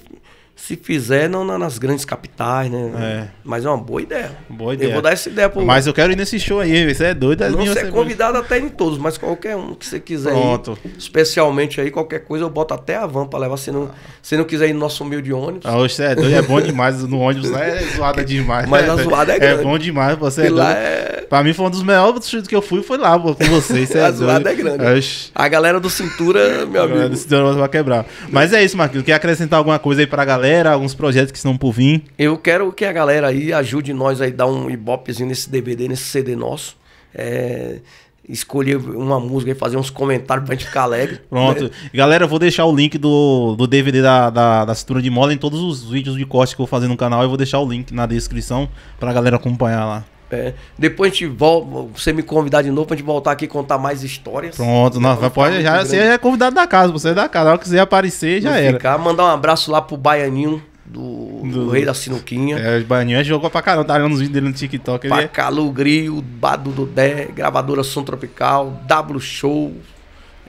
Se fizer, não nas grandes capitais, né? É.
Mas é uma boa ideia. Boa ideia. Eu vou dar essa ideia pro. Mas eu quero ir nesse show aí, você é doido. Não, é você é convidado
até em todos, mas qualquer um que você quiser Pronto. ir. Especialmente aí, qualquer coisa, eu boto até a van pra levar. Se não, ah. se não quiser ir no nosso humilde ônibus. Ah, você é doido, é bom demais. No ônibus lá é zoada demais. Mas né? a zoada é, é grande. É bom demais, você é doido. É...
Pra mim foi um dos melhores shows que eu fui, foi lá com vocês. Você a é zoada é grande. Oxi.
A galera do cintura, meu amigo. A galera do
cintura vai quebrar. Mas é isso, Marquinhos. Quer acrescentar alguma coisa aí pra galera? galera, alguns projetos que estão por vir. Eu quero que a galera
aí ajude nós aí, dar um ibopezinho nesse DVD, nesse CD nosso. É, escolher uma música e fazer uns comentários pra gente ficar alegre. Pronto. Né?
Galera, eu vou deixar o link do, do DVD da, da, da cintura de mola em todos os vídeos de corte que eu vou fazer no canal. Eu vou deixar o link na descrição pra galera acompanhar lá.
É. Depois a gente volta, você me convidar de novo pra gente voltar aqui e contar mais histórias. Pronto, nós é, pode já, você já é
convidado da casa, você é da casa. Na hora que você aparecer, já é. era.
mandar um abraço lá pro Baianinho. Do, do, do rei da sinuquinha. É,
o Baianinho é jogou pra caramba, tá olhando os vídeos dele no TikTok. Pra é...
Calugrio, Bado Dudé, gravadora Som Tropical, W Show,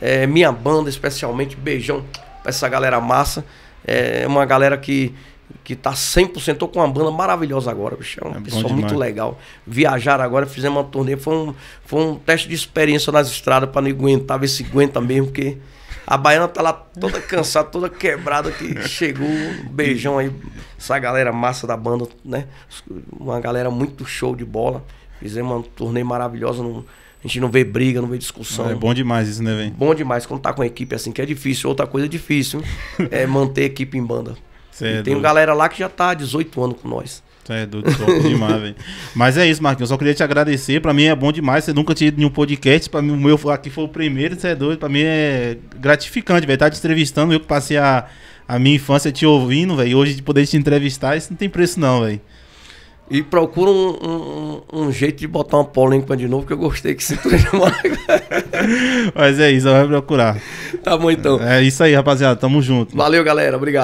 é, minha banda especialmente, beijão pra essa galera massa. É uma galera que que tá 100%, tô com uma banda maravilhosa agora, bicho, é um é pessoal muito legal. Viajaram agora, fizemos uma turnê, foi um, foi um teste de experiência nas estradas para não aguentar, ver se aguenta mesmo, porque a baiana tá lá toda cansada, toda quebrada que chegou. Um beijão aí, essa galera massa da banda, né? Uma galera muito show de bola. Fizemos uma turnê maravilhosa, não, a gente não vê briga, não vê discussão. É bom demais isso, né, velho? Bom demais, quando tá com a equipe assim, que é difícil. Outra coisa é difícil,
hein? é manter a equipe em banda. Cê e é tem galera lá que já tá há 18 anos com nós. é doido, top demais, velho. Mas é isso, Marquinhos. Eu só queria te agradecer. Pra mim é bom demais. Você nunca tinha ido em um podcast. Pra mim, o meu aqui foi o primeiro. Você é doido. Pra mim é gratificante, velho. Tá te entrevistando. Eu que passei a, a minha infância te ouvindo, velho. Hoje de poder te entrevistar, isso não tem preço, não, velho. E procura um, um, um, jeito de botar uma polêmica de novo, que eu gostei que se Mas é isso, vai procurar. Tá bom então. É isso aí, rapaziada. Tamo junto.
Valeu, galera. Obrigado.